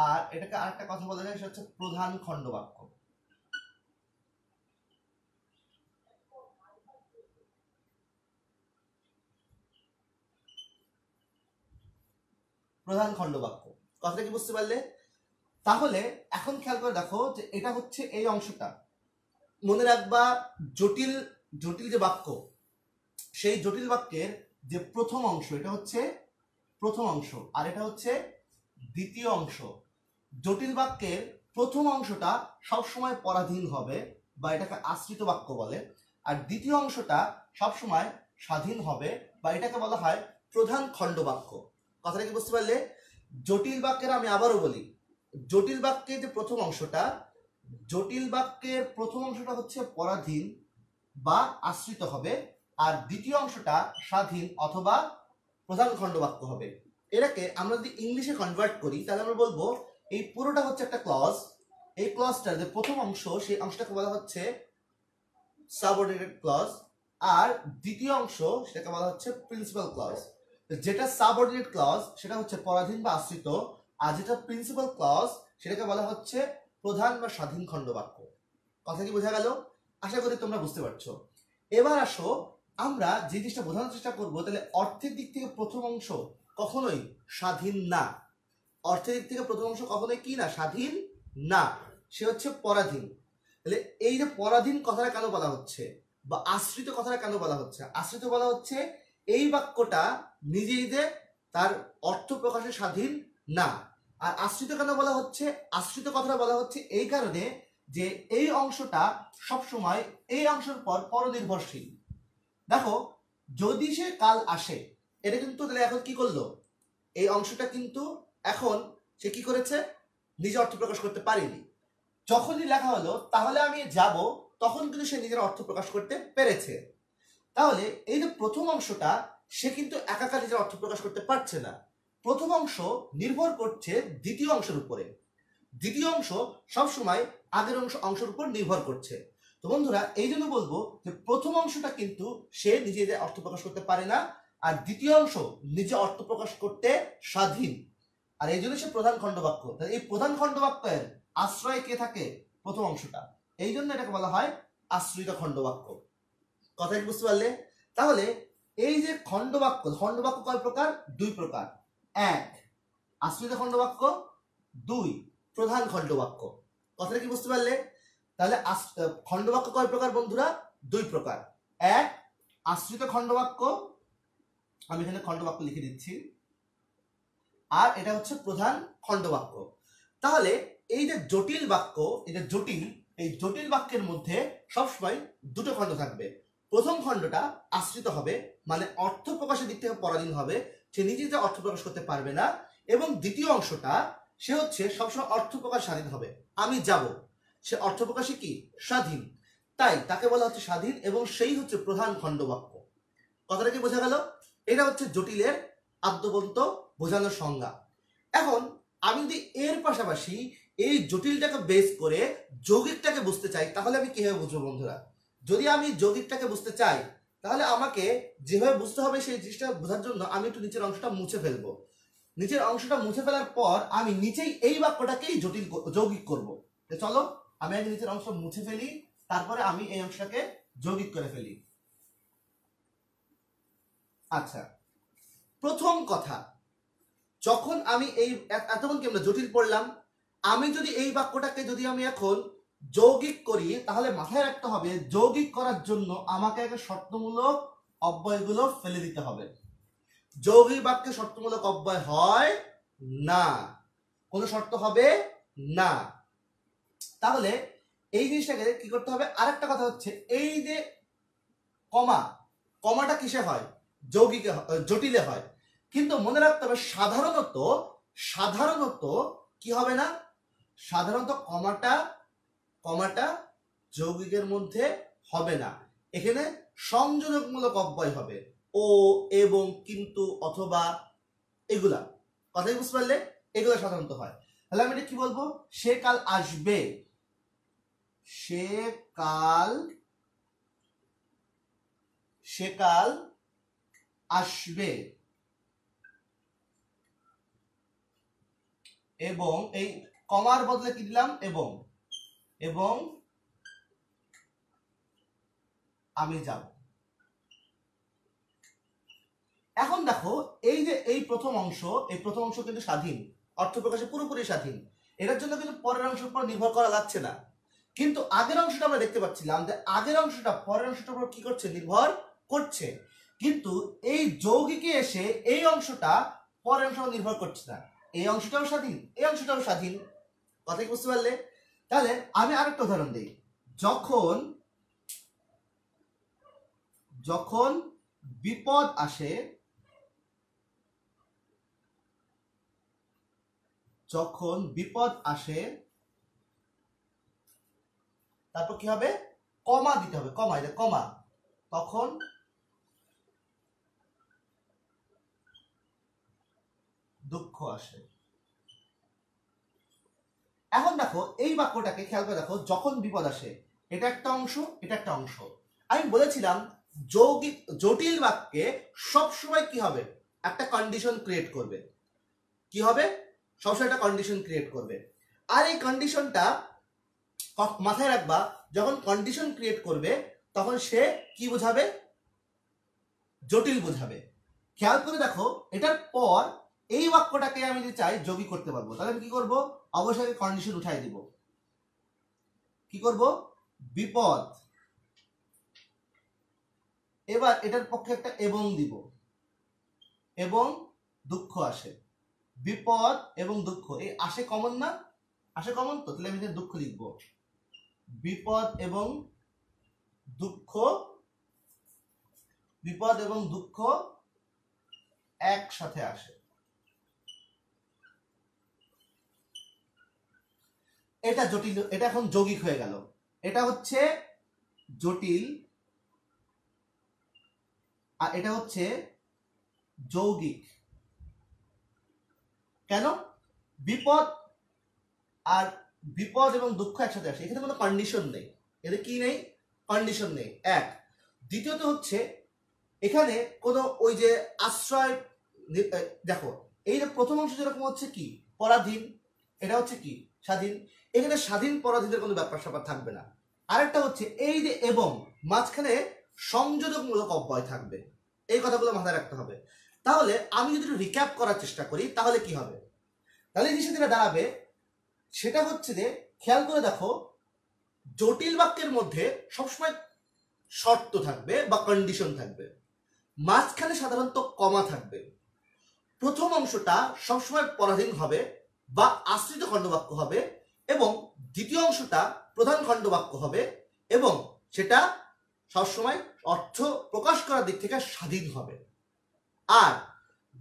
আর এটাকে আরেকটা কথা বলা যায় সেটা হচ্ছে প্রধান খণ্ড বাক্য প্রধান খণ্ড বাক্য কথাটা কি বুঝতে পারলে তাহলে এখন খেয়াল করে দেখো যে এটা হচ্ছে এই অংশটা মনে রাখবা জটিল জটিল যে বাক্য সেই জটিল বাক্যের যে প্রথম অংশ এটা হচ্ছে প্রথম অংশ আর এটা হচ্ছে দ্বিতীয় অংশ জটিল বাক্যের প্রথম অংশটা সবসময় পরাধীন হবে বা এটাকে আশ্রিত বাক্য বলে আর দ্বিতীয় অংশটা সবসময় স্বাধীন হবে বা এটাকে বলা হয় প্রধান খণ্ড বাক্য কথাটা কি বুঝতে পারলে জটিল বাক্যের আমি আবারও বলি জটিল বাক্যের যে প্রথম অংশটা জটিল বাক্যের প্রথম অংশটা হচ্ছে পরাধীন বা আশ্রিত হবে আর দ্বিতীয় অংশটা স্বাধীন অথবা প্রধান খণ্ডবাক্য হবে এটাকে আমরা যদি ইংলিশে কনভার্ট করি তাহলে আমরা বলবো এই পুরোটা হচ্ছে একটা ক্লজ এই ক্লজটার যে প্রথম অংশ সেই অংশটাকে বলা হচ্ছে সাবঅর্ডিনেট ক্লজ আর দ্বিতীয় অংশ সেটাকে বলা হচ্ছে প্রিন্সিপাল ক্লজ যেটা সাবঅর্ডিনেট ক্লজ সেটা হচ্ছে পরাধীন বা আশ্রিত আর যেটা প্রিন্সিপাল ক্লজ সেটাকে বলা হচ্ছে প্রধান বা স্বাধীন খণ্ডবাক্য কথা কি বোঝা গেল আশা করি তোমরা বুঝতে পারছো এবার আসো আমরা যে জিনিসটা বোঝানোর চেষ্টা করবো তাহলে অর্থের দিক থেকে প্রথম অংশ কখনোই স্বাধীন না অর্থের দিক থেকে প্রথম অংশ কখনোই কি না স্বাধীন না সে হচ্ছে পরাধীন তাহলে এই যে পরাধীন কথাটা কেন বলা হচ্ছে বা আশ্রিত কথাটা কেন বলা হচ্ছে আশ্রিত বলা হচ্ছে এই বাক্যটা নিজেই নিজে তার অর্থ প্রকাশে স্বাধীন না আর আশ্রিত কেন বলা হচ্ছে আশ্রিত কথাটা বলা হচ্ছে এই কারণে যে এই অংশটা সবসময় এই অংশের পর পরনির্ভরশীল দেখো যদি সে কাল আসে এটা কিন্তু তাহলে এখন কি করলো এই অংশটা কিন্তু এখন সে কি করেছে নিজে অর্থ প্রকাশ করতে পারেনি যখনই লেখা হলো তাহলে আমি যাব তখন কিন্তু সে নিজের অর্থ প্রকাশ করতে পেরেছে তাহলে এই যে প্রথম অংশটা সে কিন্তু একাকা নিজের অর্থ প্রকাশ করতে পারছে না প্রথম অংশ নির্ভর করছে দ্বিতীয় অংশের উপরে দ্বিতীয় অংশ সবসময় আগের অংশ অংশের উপর নির্ভর করছে তো বন্ধুরা এই জন্য বলবো যে প্রথম অংশটা কিন্তু সে নিজে অর্থ প্রকাশ করতে পারে না আর দ্বিতীয় অংশ নিজে অর্থ প্রকাশ করতে স্বাধীন আর এই জন্য সে প্রধান খণ্ডবাক্য এই প্রধান খণ্ডবাক্যের আশ্রয় কে থাকে প্রথম অংশটা এই জন্য এটাকে বলা হয় আশ্রিত খণ্ডবাক্য কথা বুঝতে পারলে তাহলে এই যে বাক্য খণ্ড বাক্য কয় প্রকার দুই প্রকার এক আশ্রিত খণ্ডবাক্য দুই প্রধান বাক্য কথাটা কি বুঝতে পারলে তাহলে খণ্ডবাক্য কয় প্রকার বন্ধুরা দুই প্রকার এক আশ্রিত বাক্য আমি এখানে বাক্য লিখে দিচ্ছি আর এটা হচ্ছে প্রধান বাক্য তাহলে এই যে জটিল বাক্য এটা জটিল এই জটিল বাক্যের মধ্যে সবসময় দুটো খণ্ড থাকবে প্রথম খণ্ডটা আশ্রিত হবে মানে অর্থ প্রকাশের দিক থেকে পরাধীন হবে সে নিজেতে অর্থ প্রকাশ করতে পারবে না এবং দ্বিতীয় অংশটা সে হচ্ছে সবসময় অর্থ প্রকাশ স্বাধীন হবে আমি যাব সে অর্থ প্রকাশে কি স্বাধীন তাই তাকে বলা হচ্ছে স্বাধীন এবং সেই হচ্ছে প্রধান বাক্য কথাটা কি বোঝা গেল এটা হচ্ছে জটিলের আদ্যবন্ত বোঝানোর সংজ্ঞা এখন আমি যদি এর পাশাপাশি এই জটিলটাকে বেস করে যৌগিকটাকে বুঝতে চাই তাহলে আমি কিভাবে বুঝবো বন্ধুরা যদি আমি যৌগিকটাকে বুঝতে চাই তাহলে আমাকে যেভাবে বুঝতে হবে সেই জিনিসটা বোঝার জন্য আমি একটু নিচের অংশটা মুছে ফেলবো নিচের অংশটা মুছে ফেলার পর আমি নিচেই এই বাক্যটাকেই জটিল যৌগিক করব চলো আমি আগে নিচের অংশটা মুছে ফেলি তারপরে আমি এই অংশটাকে যৌগিক করে ফেলি আচ্ছা প্রথম কথা যখন আমি এই এতক্ষণ কি আমরা জটিল পড়লাম আমি যদি এই বাক্যটাকে যদি আমি এখন যৌগিক করি তাহলে মাথায় রাখতে হবে যৌগিক করার জন্য আমাকে একটা শর্তমূলক অব্যয়গুলো ফেলে দিতে হবে যৌগিক বাক্যে শর্তমূলক অব্যয় হয় না কোনো শর্ত হবে না তাহলে এই জিনিসটাকে কি করতে হবে আরেকটা কথা হচ্ছে এই যে কমা কমাটা কিসে হয় যৌগিকে জটিলে হয় কিন্তু মনে রাখতে হবে সাধারণত সাধারণত কি হবে না সাধারণত কমাটা কমাটা যৌগিকের মধ্যে হবে না এখানে সংযোজকমূলক অব্যয় হবে ও এবং কিন্তু অথবা এগুলা কথাই বুঝতে পারলে এগুলো সাধারণত হয় তাহলে আমি এটা কি বলবো সে কাল আসবে সে কাল সে কাল আসবে এবং এই কমার বদলে কি দিলাম এবং এবং আমি যাব এখন দেখো এই যে এই প্রথম অংশ এই প্রথম অংশ কিন্তু স্বাধীন অর্থ প্রকাশে পুরোপুরি স্বাধীন এটার জন্য কিন্তু পরের অংশের উপর নির্ভর করা যাচ্ছে না কিন্তু আগের অংশটা আমরা দেখতে পাচ্ছিলাম যে আগের অংশটা পরের অংশটার উপর কি করছে নির্ভর করছে কিন্তু এই যৌগিকে এসে এই অংশটা পরের অংশ নির্ভর করছে না এই অংশটাও স্বাধীন এই অংশটাও স্বাধীন কথা বুঝতে পারলে তাহলে আমি আরেকটা উদাহরণ দিই যখন যখন বিপদ আসে যখন বিপদ আসে তারপর কি হবে কমা দিতে হবে কমা এটা কমা তখন দুঃখ আসে এখন দেখো এই বাক্যটাকে খেয়াল করে দেখো যখন বিপদ আসে এটা একটা অংশ এটা একটা অংশ আমি বলেছিলাম যৌগিক জটিল বাক্যে সবসময় কি হবে একটা কন্ডিশন ক্রিয়েট করবে কি হবে সবসময় একটা কন্ডিশন ক্রিয়েট করবে আর এই কন্ডিশনটা মাথায় রাখবা যখন কন্ডিশন ক্রিয়েট করবে তখন সে কি বোঝাবে জটিল বোঝাবে খেয়াল করে দেখো এটার পর এই বাক্যটাকে আমি যদি চাই যোগী করতে পারবো তাহলে আমি কি করব অবশ্যই কন্ডিশন উঠাই দিব কি করব বিপদ এবার এটার পক্ষে একটা এবং দিব এবং দুঃখ আসে বিপদ এবং দুঃখ এই আসে কমন না আসে কমন তো তাহলে আমি দুঃখ লিখব বিপদ এবং দুঃখ বিপদ এবং দুঃখ একসাথে আসে এটা জটিল এটা এখন যৌগিক হয়ে গেল এটা হচ্ছে জটিল আর এটা হচ্ছে যৌগিক কেন বিপদ আর বিপদ এবং দুঃখ একসাথে আসে এখানে কোনো কন্ডিশন নেই এতে কি নেই কন্ডিশন নেই এক দ্বিতীয়ত হচ্ছে এখানে কোনো ওই যে আশ্রয় দেখো এই যে প্রথম অংশ যেরকম হচ্ছে কি পরাধীন এটা হচ্ছে কি স্বাধীন এখানে স্বাধীন পরাধীদের কোনো ব্যাপার স্যাপার থাকবে না আরেকটা হচ্ছে এই যে এবং মাঝখানে সংযোজকমূলক অব্যয় থাকবে এই কথাগুলো মাথায় রাখতে হবে তাহলে আমি যদি রিক্যাপ করার চেষ্টা করি তাহলে কি হবে তাহলে যে সেটা দাঁড়াবে সেটা হচ্ছে যে খেয়াল করে দেখো জটিল বাক্যের মধ্যে সবসময় শর্ত থাকবে বা কন্ডিশন থাকবে মাঝখানে সাধারণত কমা থাকবে প্রথম অংশটা সবসময় পরাধীন হবে বা আশ্রিত খণ্ডবাক্য হবে এবং দ্বিতীয় অংশটা প্রধান খণ্ডবাক্য হবে এবং সেটা সবসময় অর্থ প্রকাশ করার দিক থেকে স্বাধীন হবে আর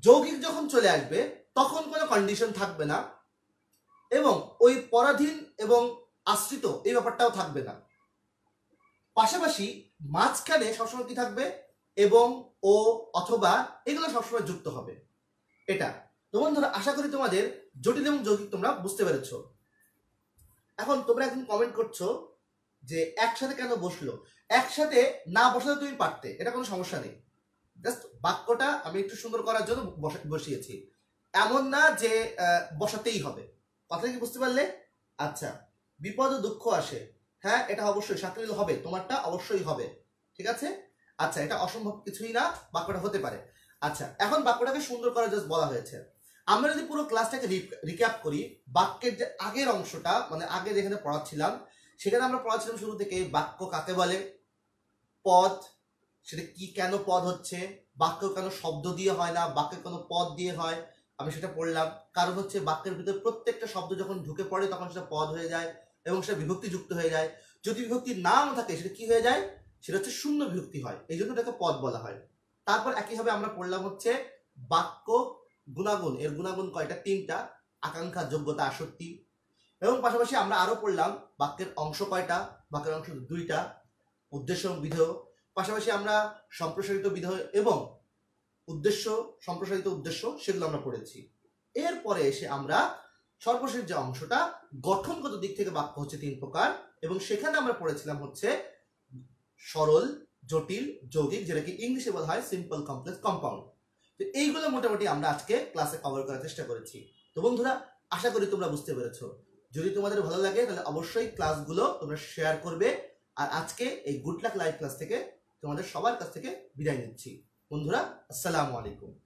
যৌগিক যখন চলে আসবে তখন কোনো কন্ডিশন থাকবে না এবং ওই পরাধীন এবং আশ্রিত এই ব্যাপারটাও থাকবে না পাশাপাশি মাঝখানে সবসময় কি থাকবে এবং ও অথবা এগুলো সবসময় যুক্ত হবে এটা তো বন্ধুরা আশা করি তোমাদের জটিল এবং যৌগিক তোমরা বুঝতে পেরেছো এখন তোমরা এখন কমেন্ট করছো যে একসাথে কেন বসলো একসাথে না বসাতে তুমি পারতে এটা কোনো সমস্যা নেই জাস্ট বাক্যটা আমি একটু সুন্দর করার জন্য বসিয়েছি এমন না যে বসাতেই হবে কথা কি বুঝতে পারলে আচ্ছা বিপদ দুঃখ আসে হ্যাঁ এটা অবশ্যই সাকলিল হবে তোমারটা অবশ্যই হবে ঠিক আছে আচ্ছা এটা অসম্ভব কিছুই না বাক্যটা হতে পারে আচ্ছা এখন বাক্যটাকে সুন্দর করার জাস্ট বলা হয়েছে আমরা যদি পুরো ক্লাসটাকে রিক্যাপ করি বাক্যের যে আগের অংশটা মানে আগে যেখানে পড়াচ্ছিলাম সেখানে আমরা পড়াচ্ছিলাম শুরু থেকে বাক্য কাকে বলে পদ সেটা কি কেন পদ হচ্ছে বাক্য কেন শব্দ দিয়ে হয় না বাক্যের কোনো পদ দিয়ে হয় আমি সেটা পড়লাম কারণ হচ্ছে বাক্যের ভিতরে প্রত্যেকটা শব্দ যখন ঢুকে পড়ে তখন সেটা পদ হয়ে যায় এবং সেটা বিভক্তিযুক্ত হয়ে যায় যদি বিভক্তির নাম থাকে সেটা কি হয়ে যায় সেটা হচ্ছে শূন্য বিভক্তি হয় এই জন্য এটাকে পদ বলা হয় তারপর একইভাবে আমরা পড়লাম হচ্ছে বাক্য গুণাগুণ এর গুণাগুণ কয়টা তিনটা আকাঙ্ক্ষা যোগ্যতা আসক্তি এবং পাশাপাশি আমরা আরও পড়লাম বাক্যের অংশ কয়টা বাক্যের অংশ দুইটা উদ্দেশ্য বিধেয় পাশাপাশি আমরা সম্প্রসারিত বিধেয় এবং উদ্দেশ্য সম্প্রসারিত উদ্দেশ্য সেগুলো আমরা পড়েছি এরপরে এসে আমরা সর্বশেষ যে অংশটা গঠনগত দিক থেকে বাক্য হচ্ছে তিন প্রকার এবং সেখানে আমরা পড়েছিলাম হচ্ছে সরল জটিল যৌগিক যেটাকে ইংলিশে বলা হয় সিম্পল কমপ্লেক্স কম্পাউন্ড তো এইগুলো মোটামুটি আমরা আজকে ক্লাসে কভার করার চেষ্টা করেছি তো বন্ধুরা আশা করি তোমরা বুঝতে পেরেছো যদি তোমাদের ভালো লাগে তাহলে অবশ্যই ক্লাসগুলো তোমরা শেয়ার করবে আর আজকে এই গুড লাক লাইভ ক্লাস থেকে তোমাদের সবার কাছ থেকে বিদায় নিচ্ছি বন্ধুরা আসসালামু আলাইকুম